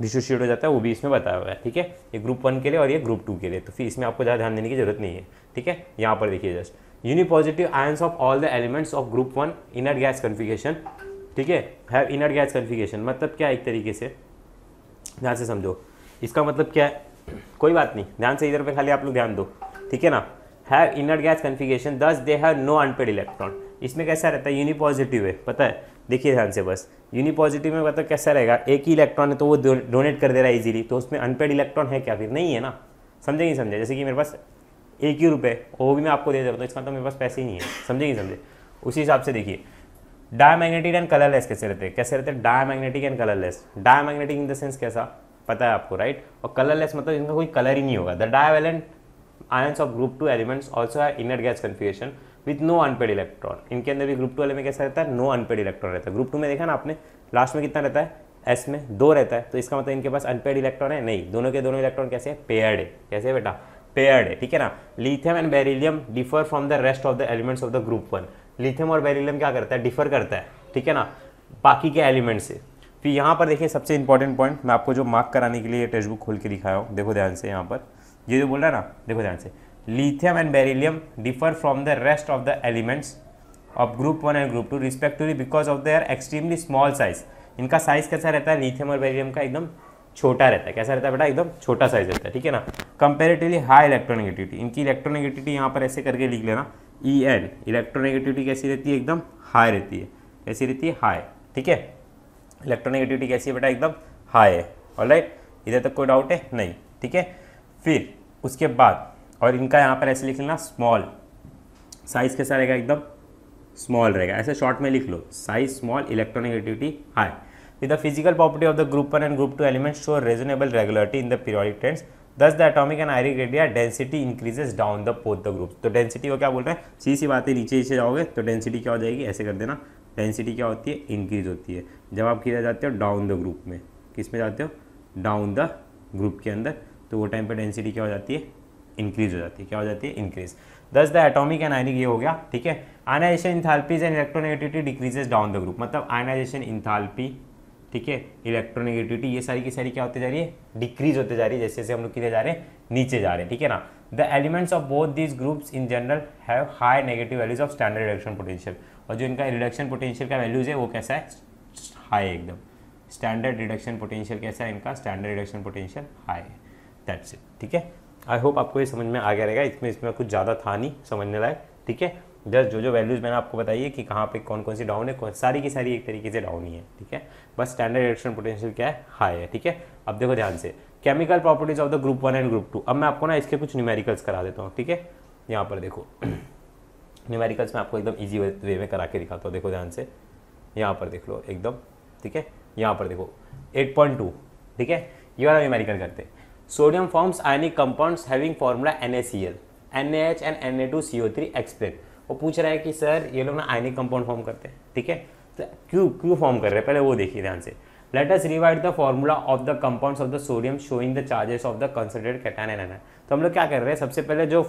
डिसोशिएट हो जाता है वो भी इसमें बताया हुआ है ठीक है ये ग्रुप वन के लिए और ये ग्रुप टू के लिए तो फिर इसमें आपको ज़्यादा ध्यान देने की जरूरत नहीं है ठीक है यहाँ पर देखिए just unipositive ions of all the elements of group one inert gas configuration ठीक है हैव इनर गैस कन्फिगेशन मतलब क्या एक तरीके से ध्यान से समझो इसका मतलब क्या है कोई बात नहीं ध्यान से इधर पर खाली आप लोग ध्यान दो ठीक है ना have inner gas configuration thus they have no unpaired electron इसमें कैसा रहता है यूनिपॉजिटिव है पता है देखिए ध्यान से बस यूनिपॉजिटिव में मतलब कैसा रहेगा एक ही इलेक्ट्रॉन है तो वो डोनेट कर दे रहा है इजीली तो उसमें अनपेड इलेक्ट्रॉन है क्या फिर नहीं है ना समझे नहीं समझे जैसे कि मेरे पास एक ही रुपये वो भी मैं आपको दे देता हूँ तो इसका तो मेरे पास पैसे ही नहीं है समझे नहीं समझे उसी हिसाब से देखिए डायमैग्नेटिक एंड कलरलेस कैसे रहते हैं कैसे रहते हैं diamagnetic and colourless diamagnetic in the sense कैसा पता है आपको राइट और कलरलेस मतलब इनका कोई कलर ही नहीं होगा the divalent ions of group two elements also है inert gas configuration with no unpaired electron इनके अंदर भी ग्रुप टू वाले में कैसा रहता है नो अनपेड इलेक्ट्रॉन रहता है ग्रुप टू में देखा ना आपने लास्ट में कितना रहता है एस में दो रहता है तो इसका मतलब इनके पास अनपेड इलेक्ट्रॉन है नहीं दोनों के दोनों इलेक्ट्रॉन कैसे है पेयर्ड है कैसे है बेटा पेयर्ड है ठीक है ना lithium and beryllium differ from the rest of the elements of the group one lithium और बेरिलियम क्या करता है डिफर करता है ठीक है ना बाकी के एलिमेंट से फिर तो यहाँ पर देखिए सबसे इंपॉर्टेंट पॉइंट मैं आपको जो मार्क कराने के लिए टेक्स्ट बुक खोल के दिखाया हूँ देखो ध्यान से यहाँ पर ये जो बोल रहा है ना देखो ध्यान से lithium and beryllium differ from the rest of the elements of group 1 and group 2 respectively because of their extremely small size इनका साइज कैसा रहता है लिथियम और बेरियम का एकदम छोटा रहता है कैसा रहता है बेटा एकदम छोटा साइज रहता है ठीक है ना कंपेरेटिवली हाई इलेक्ट्रोनेगेटिविटी इनकी इलेक्ट्रोनेगेटिविटी यहाँ पर ऐसे करके लिख लेना ई एल इलेक्ट्रोनेगेटिविटी कैसी रहती है एकदम हाई रहती है कैसी रहती है हाई ठीक है इलेक्ट्रोनेगेटिविटी कैसी है बेटा एकदम हाई है और इधर तक कोई डाउट है नहीं ठीक है फिर उसके बाद और इनका यहाँ पर ऐसे लिख लेना स्मॉल साइज़ कैसा रहेगा एकदम स्मॉल रहेगा ऐसे शॉर्ट में लिख लो size small electronegativity high with the physical property of the group one and group two element show reasonable regularity in the periodic trends thus the atomic and ionic radii density increases down the both the group तो density को क्या बोल रहे हैं सी सी बातें नीचे नीचे जाओगे तो डेंसिटी क्या हो जाएगी ऐसे कर देना डेंसिटी क्या होती है इंक्रीज होती है जब आप किधर जाते हो डाउन द ग्रुप में किस में जाते हो डाउन द ग्रुप के अंदर तो वो टाइम पर डेंसिटी क्या हो जाती है इंक्रीज हो जाती है क्या हो जाती है इंक्रीज दस द एटॉमिक एंड आयनिक ये हो गया ठीक है ionization enthalpies and electronegativity decreases down the group मतलब आयनाइजेशन इंथालपी ठीक है इलेक्ट्रोनेगेटिविटी ये सारी की सारी क्या होती जा रही है डिक्रीज होते जा रही है जैसे जैसे हम लोग किधर जा रहे हैं नीचे जा रहे हैं ठीक है ना the elements of both this groups in general have high negative values of standard reduction potential और जो इनका रिडक्शन पोटेंशियल का वैल्यूज है वो कैसा है हाई एकदम स्टैंडर्ड रिडक्शन पोटेंशियल कैसा है इनका स्टैंडर्ड रिडक्शन पोटेंशियल हाई है दैट्स इट ठीक है आई होप आपको ये समझ में आ गया रहेगा इसमें इसमें कुछ ज़्यादा था नहीं समझने लायक ठीक है जस्ट जो जो वैल्यूज़ मैंने आपको बताई है कि कहाँ पे कौन कौन सी डाउन है कौन सारी की सारी एक तरीके से डाउन ही है ठीक है बस स्टैंडर्ड रिएक्शन पोटेंशियल क्या है हाई है ठीक है अब देखो ध्यान से chemical properties of the group one and group two अब मैं आपको ना इसके कुछ न्यूमेरिकल्स करा देता हूँ ठीक है यहाँ पर देखो न्यूमेरिकल्स मैं आपको एकदम ईजी वे में करा के दिखाता हूँ देखो ध्यान से यहाँ पर देख लो एकदम ठीक है यहाँ पर देखो एट पॉइंट टू ठीक है ये वाला न्यूमेरिकल करते हैं Sodium forms ionic compounds having formula NaCl, NaH and Na2CO3 explain. वो पूछ रहा है कि सर ये लोग ना आयनिक कंपाउंड फॉर्म करते हैं ठीक है तो क्यों क्यों फॉर्म कर रहे हैं पहले वो देखिए ध्यान से let us rewrite the formula of the compounds of the sodium showing the charges of the concentrated cation an तो हम लोग क्या कर रहे हैं सबसे पहले जो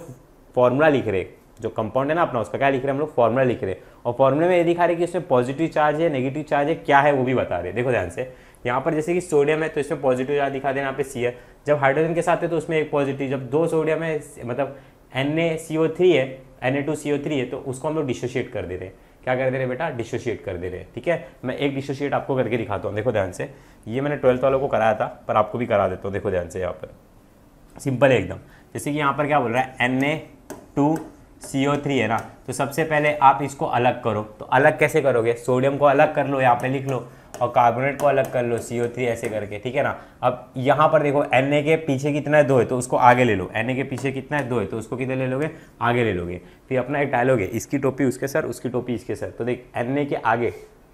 फॉर्मूला लिख रहे हैं जो कंपाउंड है ना अपना उसका क्या लिख रहे हैं हम लोग फॉर्मूला लिख रहे हैं और फॉर्मूले में ये दिखा रहे हैं कि इसमें पॉजिटिव चार्ज है नेगेटिव चार्ज है क्या है वो भी बता रहे हैं देखो ध्यान से यहाँ पर जैसे कि सोडियम है तो इसमें पॉजिटिव ज़्यादा दिखा देना यहाँ पे सी है जब हाइड्रोजन के साथ है तो उसमें एक पॉजिटिव जब दो सोडियम है मतलब N A C O three है N A two C O three है तो उसको हम लोग डिसोशिएट कर दे रहे हैं क्या कर दे रहे बेटा डिसोशिएट कर दे रहे हैं ठीक है मैं एक डिसोशिएट आपको करके दिखाता हूँ देखो ध्यान से ये मैंने ट्वेल्थ वालों को कराया था पर आपको भी करा देता हूँ देखो ध्यान से यहाँ पर सिंपल है एकदम जैसे कि यहाँ पर क्या बोल रहा है N A two C O three है ना तो सबसे पहले आप इसको अलग करो तो अलग कैसे करोगे सोडियम को अलग कर लो यहाँ पे लिख लो और कार्बोनेट को अलग कर लो सी ऐसे करके ठीक है ना अब यहाँ पर देखो एन के पीछे कितना है दो है तो उसको आगे ले लो एन के पीछे कितना है दो है तो उसको किधर ले लोगे आगे ले लोगे फिर अपना एक डायलॉग है इसकी टोपी उसके सर उसकी टोपी इसके सर तो देख एन के आगे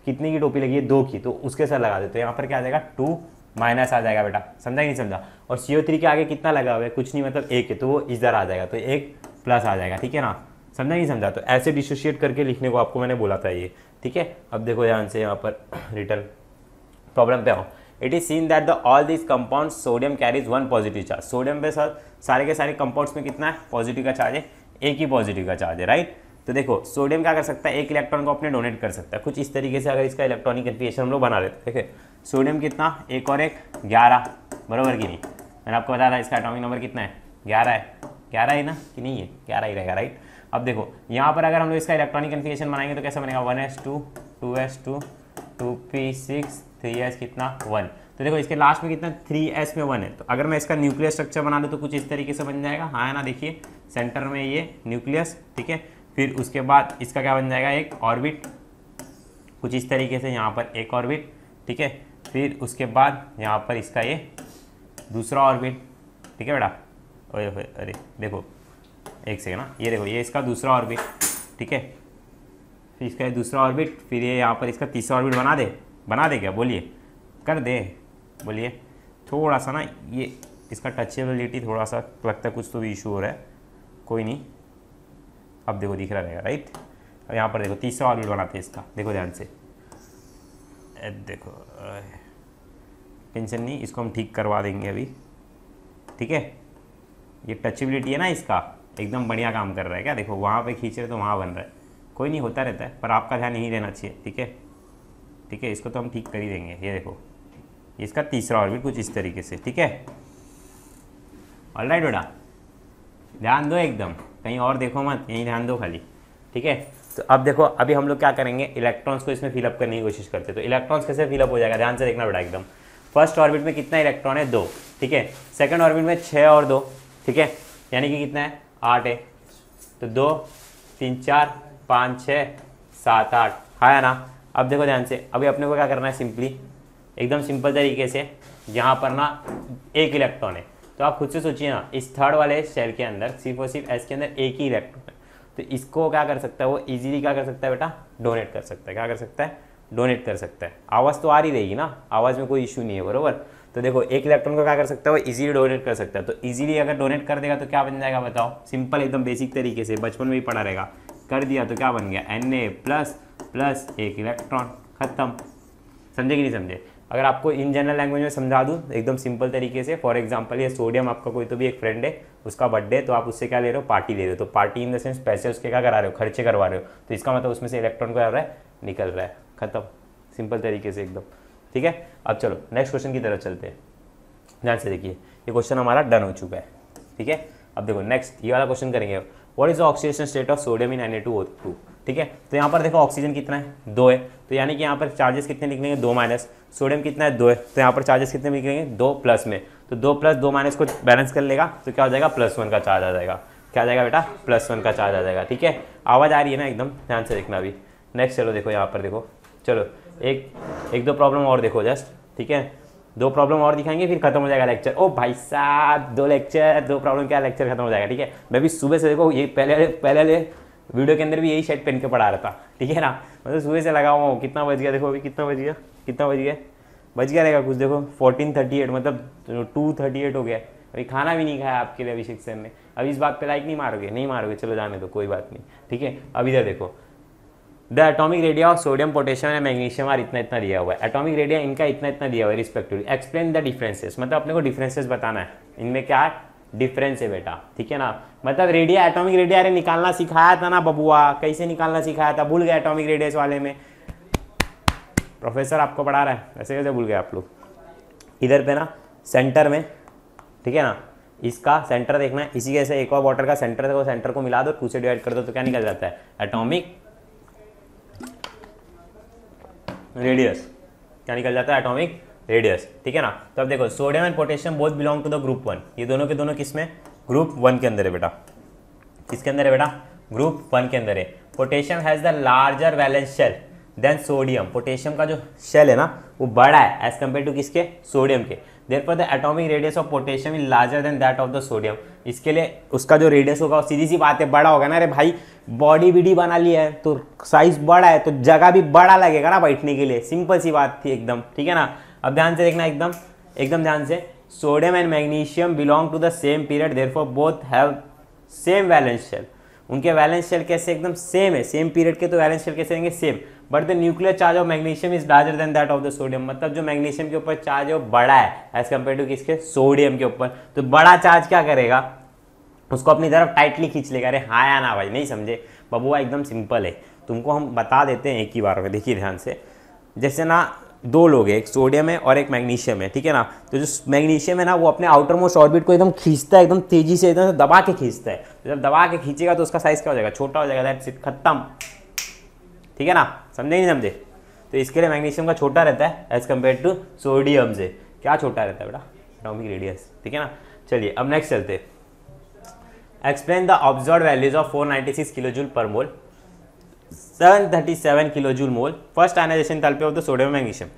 कितने की टोपी लगी है दो की तो उसके सर लगा देते तो यहाँ पर क्या आ जाएगा टू माइनस आ जाएगा बेटा समझा नहीं समझा और सी के आगे कितना लगा हुआ है कुछ नहीं मतलब एक है तो वो इधर आ जाएगा तो एक प्लस आ जाएगा ठीक है ना समझा नहीं समझा तो ऐसे डिसोशिएट करके लिखने को आपको मैंने बोला था ये ठीक है अब देखो ध्यान से यहाँ पर रिटर्न प्रॉब्लम पे आओ it is seen that the all this compound sodium carries one positive charge sodium पे सर सारे के सारे कंपाउंड्स में कितना है पॉजिटिव का चार्ज है एक ही पॉजिटिव का चार्ज है राइट तो देखो सोडियम क्या कर सकता है एक इलेक्ट्रॉन को अपने डोनेट कर सकता है कुछ इस तरीके से अगर इसका इलेक्ट्रॉनिक कन्फिगेशन हम लोग बना लेते देखिए ठीक है सोडियम कितना एक और एक ग्यारह बराबर की नहीं मैंने आपको बता रहा है इसका एटॉमिक नंबर कितना है ग्यारह है ग्यारह ही ना कि नहीं है ग्यारह ही रहेगा राइट अब देखो यहाँ पर अगर हम लोग इसका इलेक्ट्रॉनिक कन्फिगेशन बनाएंगे तो कैसे बनेगा one S two two S two two P six three s कितना वन तो देखो इसके लास्ट में कितना थ्री एस में वन है तो अगर मैं इसका न्यूक्लियस स्ट्रक्चर बना लूँ तो कुछ इस तरीके से बन जाएगा हाँ है ना देखिए सेंटर में ये न्यूक्लियस ठीक है फिर उसके बाद इसका क्या बन जाएगा एक ऑर्बिट कुछ इस तरीके से यहाँ पर एक ऑर्बिट ठीक है फिर उसके बाद यहाँ पर इसका ये दूसरा ऑर्बिट ठीक है बेटा अरे अरे देखो एक सेकेंड ना हाँ। ये देखो ये इसका दूसरा ऑर्बिट ठीक है फिर इसका ये दूसरा ऑर्बिट फिर ये यहाँ पर इसका तीसरा ऑर्बिट बना दे बना दे क्या बोलिए कर दे बोलिए थोड़ा सा ना ये इसका टचेबिलिटी थोड़ा सा लगता है कुछ तो भी इशू हो रहा है कोई नहीं अब देखो दिख रहा रहेगा राइट अब यहाँ पर देखो तीसरा ऑर्बिट बनाते हैं इसका देखो ध्यान से देखो टेंशन नहीं इसको हम ठीक करवा देंगे अभी ठीक है ये टचेबिलिटी है ना इसका एकदम बढ़िया काम कर रहा है क्या देखो वहाँ पे खींच रहे तो वहाँ बन रहा है कोई नहीं होता रहता है पर आपका ध्यान यही रहना चाहिए ठीक है ठीक है इसको तो हम ठीक कर ही देंगे ये देखो इसका तीसरा ऑर्बिट कुछ इस तरीके से ठीक है ऑल राइट बेटा ध्यान दो एकदम कहीं और देखो मत यहीं ध्यान दो खाली ठीक है तो अब देखो अभी हम लोग क्या करेंगे इलेक्ट्रॉन्स को इसमें फिलअप करने की कोशिश करते तो इलेक्ट्रॉन्स कैसे फिलअप हो जाएगा ध्यान से देखना बेटा एकदम फर्स्ट ऑर्बिट में कितना इलेक्ट्रॉन है दो ठीक है सेकंड ऑर्बिट में छः और दो ठीक है यानी कि कितना है आठ है तो दो तीन चार पाँच छः सात आठ आया हाँ ना अब देखो ध्यान से अभी अपने को क्या करना है सिंपली एकदम सिंपल तरीके से यहाँ पर ना एक इलेक्ट्रॉन है तो आप खुद से सोचिए ना इस थर्ड वाले शेल के अंदर सिर्फ और सिर्फ एस के अंदर एक ही इलेक्ट्रॉन है तो इसको क्या कर सकता है वो इजीली क्या कर सकता है बेटा डोनेट कर सकता है क्या कर सकता है डोनेट कर सकता है आवाज़ तो आ रही रहेगी ना आवाज़ में कोई इशू नहीं है बरोबर तो देखो एक इलेक्ट्रॉन को क्या कर सकता है वो इजीली डोनेट कर सकता है तो इजीली अगर डोनेट कर देगा तो क्या बन जाएगा बताओ सिंपल एकदम बेसिक तरीके से बचपन में ही पढ़ा रहेगा कर दिया तो क्या बन गया एन ए प्लस प्लस एक इलेक्ट्रॉन खत्म समझे कि नहीं समझे अगर आपको इन जनरल लैंग्वेज में समझा दूँ एकदम सिंपल तरीके से फॉर एग्जाम्पल ये सोडियम आपका कोई तो भी एक फ्रेंड है उसका बर्थडे तो आप उससे क्या ले रहे हो पार्टी ले रहे हो तो पार्टी इन द सेंस पैसे उसके क्या करा रहे हो खर्चे करवा रहे हो तो इसका मतलब उसमें से इलेक्ट्रॉन क्या हो रहा है निकल रहा है खत्म सिंपल तरीके से एकदम ठीक है अब चलो नेक्स्ट क्वेश्चन की तरफ चलते हैं ध्यान से देखिए ये क्वेश्चन हमारा डन हो चुका है ठीक है अब देखो नेक्स्ट ये वाला क्वेश्चन करेंगे what is the oxygen state of sodium in N ठीक है तो यहाँ पर देखो ऑक्सीजन कितना है दो है तो यानी कि यहाँ पर चार्जेस कितने निकलेंगे दो माइनस सोडियम कितना है दो है तो यहाँ पर चार्जेस कितने निकलेंगे दो प्लस में तो दो प्लस दो माइनस को बैलेंस कर लेगा तो क्या हो जाएगा प्लस वन का चार्ज आ जाएगा क्या जाएगा बेटा प्लस वन का चार्ज आ जाएगा ठीक है आवाज़ आ रही है ना एकदम ध्यान से देखना अभी नेक्स्ट चलो देखो यहाँ पर देखो चलो एक एक दो प्रॉब्लम और देखो जस्ट ठीक है दो प्रॉब्लम और दिखाएंगे फिर खत्म हो जाएगा लेक्चर ओ भाई साहब दो लेक्चर दो प्रॉब्लम क्या लेक्चर खत्म हो जाएगा ठीक है मैं भी सुबह से देखो ये पहले पहले वीडियो के अंदर भी यही शर्ट पहन के पढ़ा रहा था ठीक है ना मतलब सुबह से लगा हुआ कितना बज गया देखो अभी कितना बज गया कितना बज गया बज गया रहेगा कुछ देखो फोर्टीन थर्टी एट मतलब टू थर्टी एट हो गया अभी खाना भी नहीं खाया आपके लिए अभिषेक सर ने अभी इस बात पे लाइक नहीं मारोगे नहीं मारोगे चलो जाने दो कोई बात नहीं ठीक है अभी इधर देखो the atomic radii of sodium potassium and magnesium are इतना इतना दिया हुआ है एटॉमिक रेडिया इनका इतना इतना दिया हुआ है रिस्पेक्टिवली एक्सप्लेन द डिफरेंसेस मतलब अपने को डिफरेंसेस बताना है इनमें क्या डिफरेंस है बेटा ठीक है ना मतलब रेडिया एटॉमिक रेडिया अरे निकालना सिखाया था ना बबुआ कैसे निकालना सिखाया था भूल गया एटॉमिक रेडियस वाले में प्रोफेसर आपको पढ़ा रहा है वैसे कैसे भूल गए आप लोग इधर पे ना सेंटर में ठीक है ना इसका सेंटर देखना है इसी जैसे एक और वाटर का सेंटर देखो सेंटर को मिला दो टू से डिवाइड कर दो तो क्या निकल जाता है एटॉमिक रेडियस क्या निकल जाता है एटॉमिक रेडियस ठीक है ना तो अब देखो sodium and potassium both belong to the group one ये दोनों के दोनों किस में ग्रुप वन के अंदर है बेटा किसके अंदर है बेटा ग्रुप वन के अंदर है potassium has the larger valence shell than sodium potassium का जो शेल है ना वो बड़ा है एज कंपेयर टू किसके सोडियम के therefore the atomic radius of potassium is larger than that of the sodium इसके लिए उसका जो रेडियस होगा सीधी सी बात है बड़ा होगा ना अरे भाई बॉडी बीडी बना लिया है तो साइज बड़ा है तो जगह भी बड़ा लगेगा ना बैठने के लिए सिंपल सी बात थी एकदम ठीक है ना अब ध्यान से देखना एकदम एकदम ध्यान से sodium and magnesium belong to the same period therefore both have same valence shell उनके बैलेंस शेल कैसे एकदम सेम है सेम पीरियड के तो बैलेंस शेल कैसे रहेंगे same but the nuclear charge of magnesium is larger than that of the sodium मतलब जो मैग्नीशियम के ऊपर चार्ज है वो बड़ा है एज कम्पेयर टू किसके सोडियम के ऊपर तो बड़ा चार्ज क्या करेगा उसको अपनी तरफ टाइटली खींच लेगा अरे हाँ या ना भाई नहीं समझे बबुआ एकदम सिंपल है तुमको हम बता देते हैं एक ही बार में देखिए ध्यान से जैसे ना दो लोग हैं एक सोडियम है और एक मैग्नीशियम है ठीक है ना तो जो मैग्नीशियम है ना वो अपने आउटर मोस्ट ऑर्बिट को एकदम खींचता है एकदम तेजी से एकदम दबा के खींचता है तो जब दबा के खींचेगा तो उसका साइज क्या हो जाएगा छोटा हो जाएगा दैट्स इट खत्म ठीक है ना समझे नहीं समझे तो इसके लिए मैग्नीशियम का छोटा रहता है एज कम्पेयर टू सोडियम से क्या छोटा रहता है बेटा एटॉमिक रेडियस ठीक है ना चलिए अब नेक्स्ट चलते explain the observe values of 496 kilo joule per mole 737 kilo joule mole first ionization तल पे हो तो सोडियम मैग्नीशियम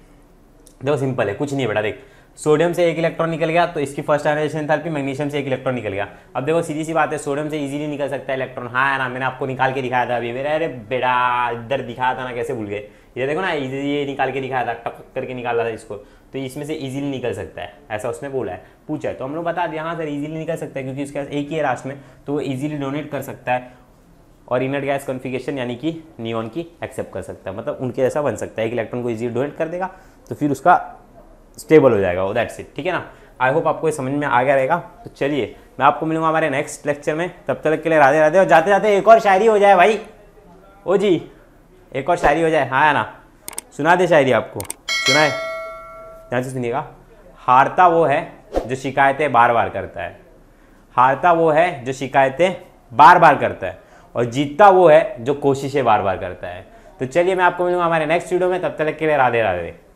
देखो सिंपल है कुछ नहीं है बेटा देख सोडियम से एक इलेक्ट्रॉन निकल गया तो इसकी फर्स्ट आयनाइजेशन एंथैल्पी मैग्नीशियम से एक इलेक्ट्रॉन निकल गया अब देखो सीधी सी बात है सोडियम से इजीली निकल सकता है इलेक्ट्रॉन हाँ यार मैंने आपको निकाल के दिखाया था अभी मेरा अरे बेड़ा इधर दिखाया था ना कैसे भूल गए ये देखो ना इजी ये निकाल के दिखाया था टक करके निकाला था इसको तो इसमें से इजीली निकल सकता है ऐसा उसने बोला है पूछा है तो हम लोग बता दें हाँ सर इजीली निकल सकता है क्योंकि उसके पास एक ही है राष्ट्र में तो वो इजीली डोनेट कर सकता है और इनर्ट गैस कॉन्फिगेशन यानी कि नियॉन की एक्सेप्ट कर सकता है मतलब उनके जैसा बन सकता है एक इलेक्ट्रॉन को इजीली डोनेट कर देगा तो फिर उसका स्टेबल हो जाएगा वो दैट्स इट ठीक है ना आई होप आपको ये समझ में आ गया रहेगा तो चलिए मैं आपको मिलूंगा हमारे नेक्स्ट लेक्चर में तब तक के लिए राधे राधे और जाते जाते एक और शायरी हो जाए भाई ओ जी एक और शायरी हो जाए हाँ ना सुना दे शायरी आपको सुनाए ध्यान से सुनिएगा हारता वो है जो शिकायतें बार बार करता है हारता वो है जो शिकायतें बार बार करता है और जीतता वो है जो कोशिशें बार बार करता है तो चलिए मैं आपको मिलूंगा हमारे नेक्स्ट वीडियो में तब तक के लिए राधे राधे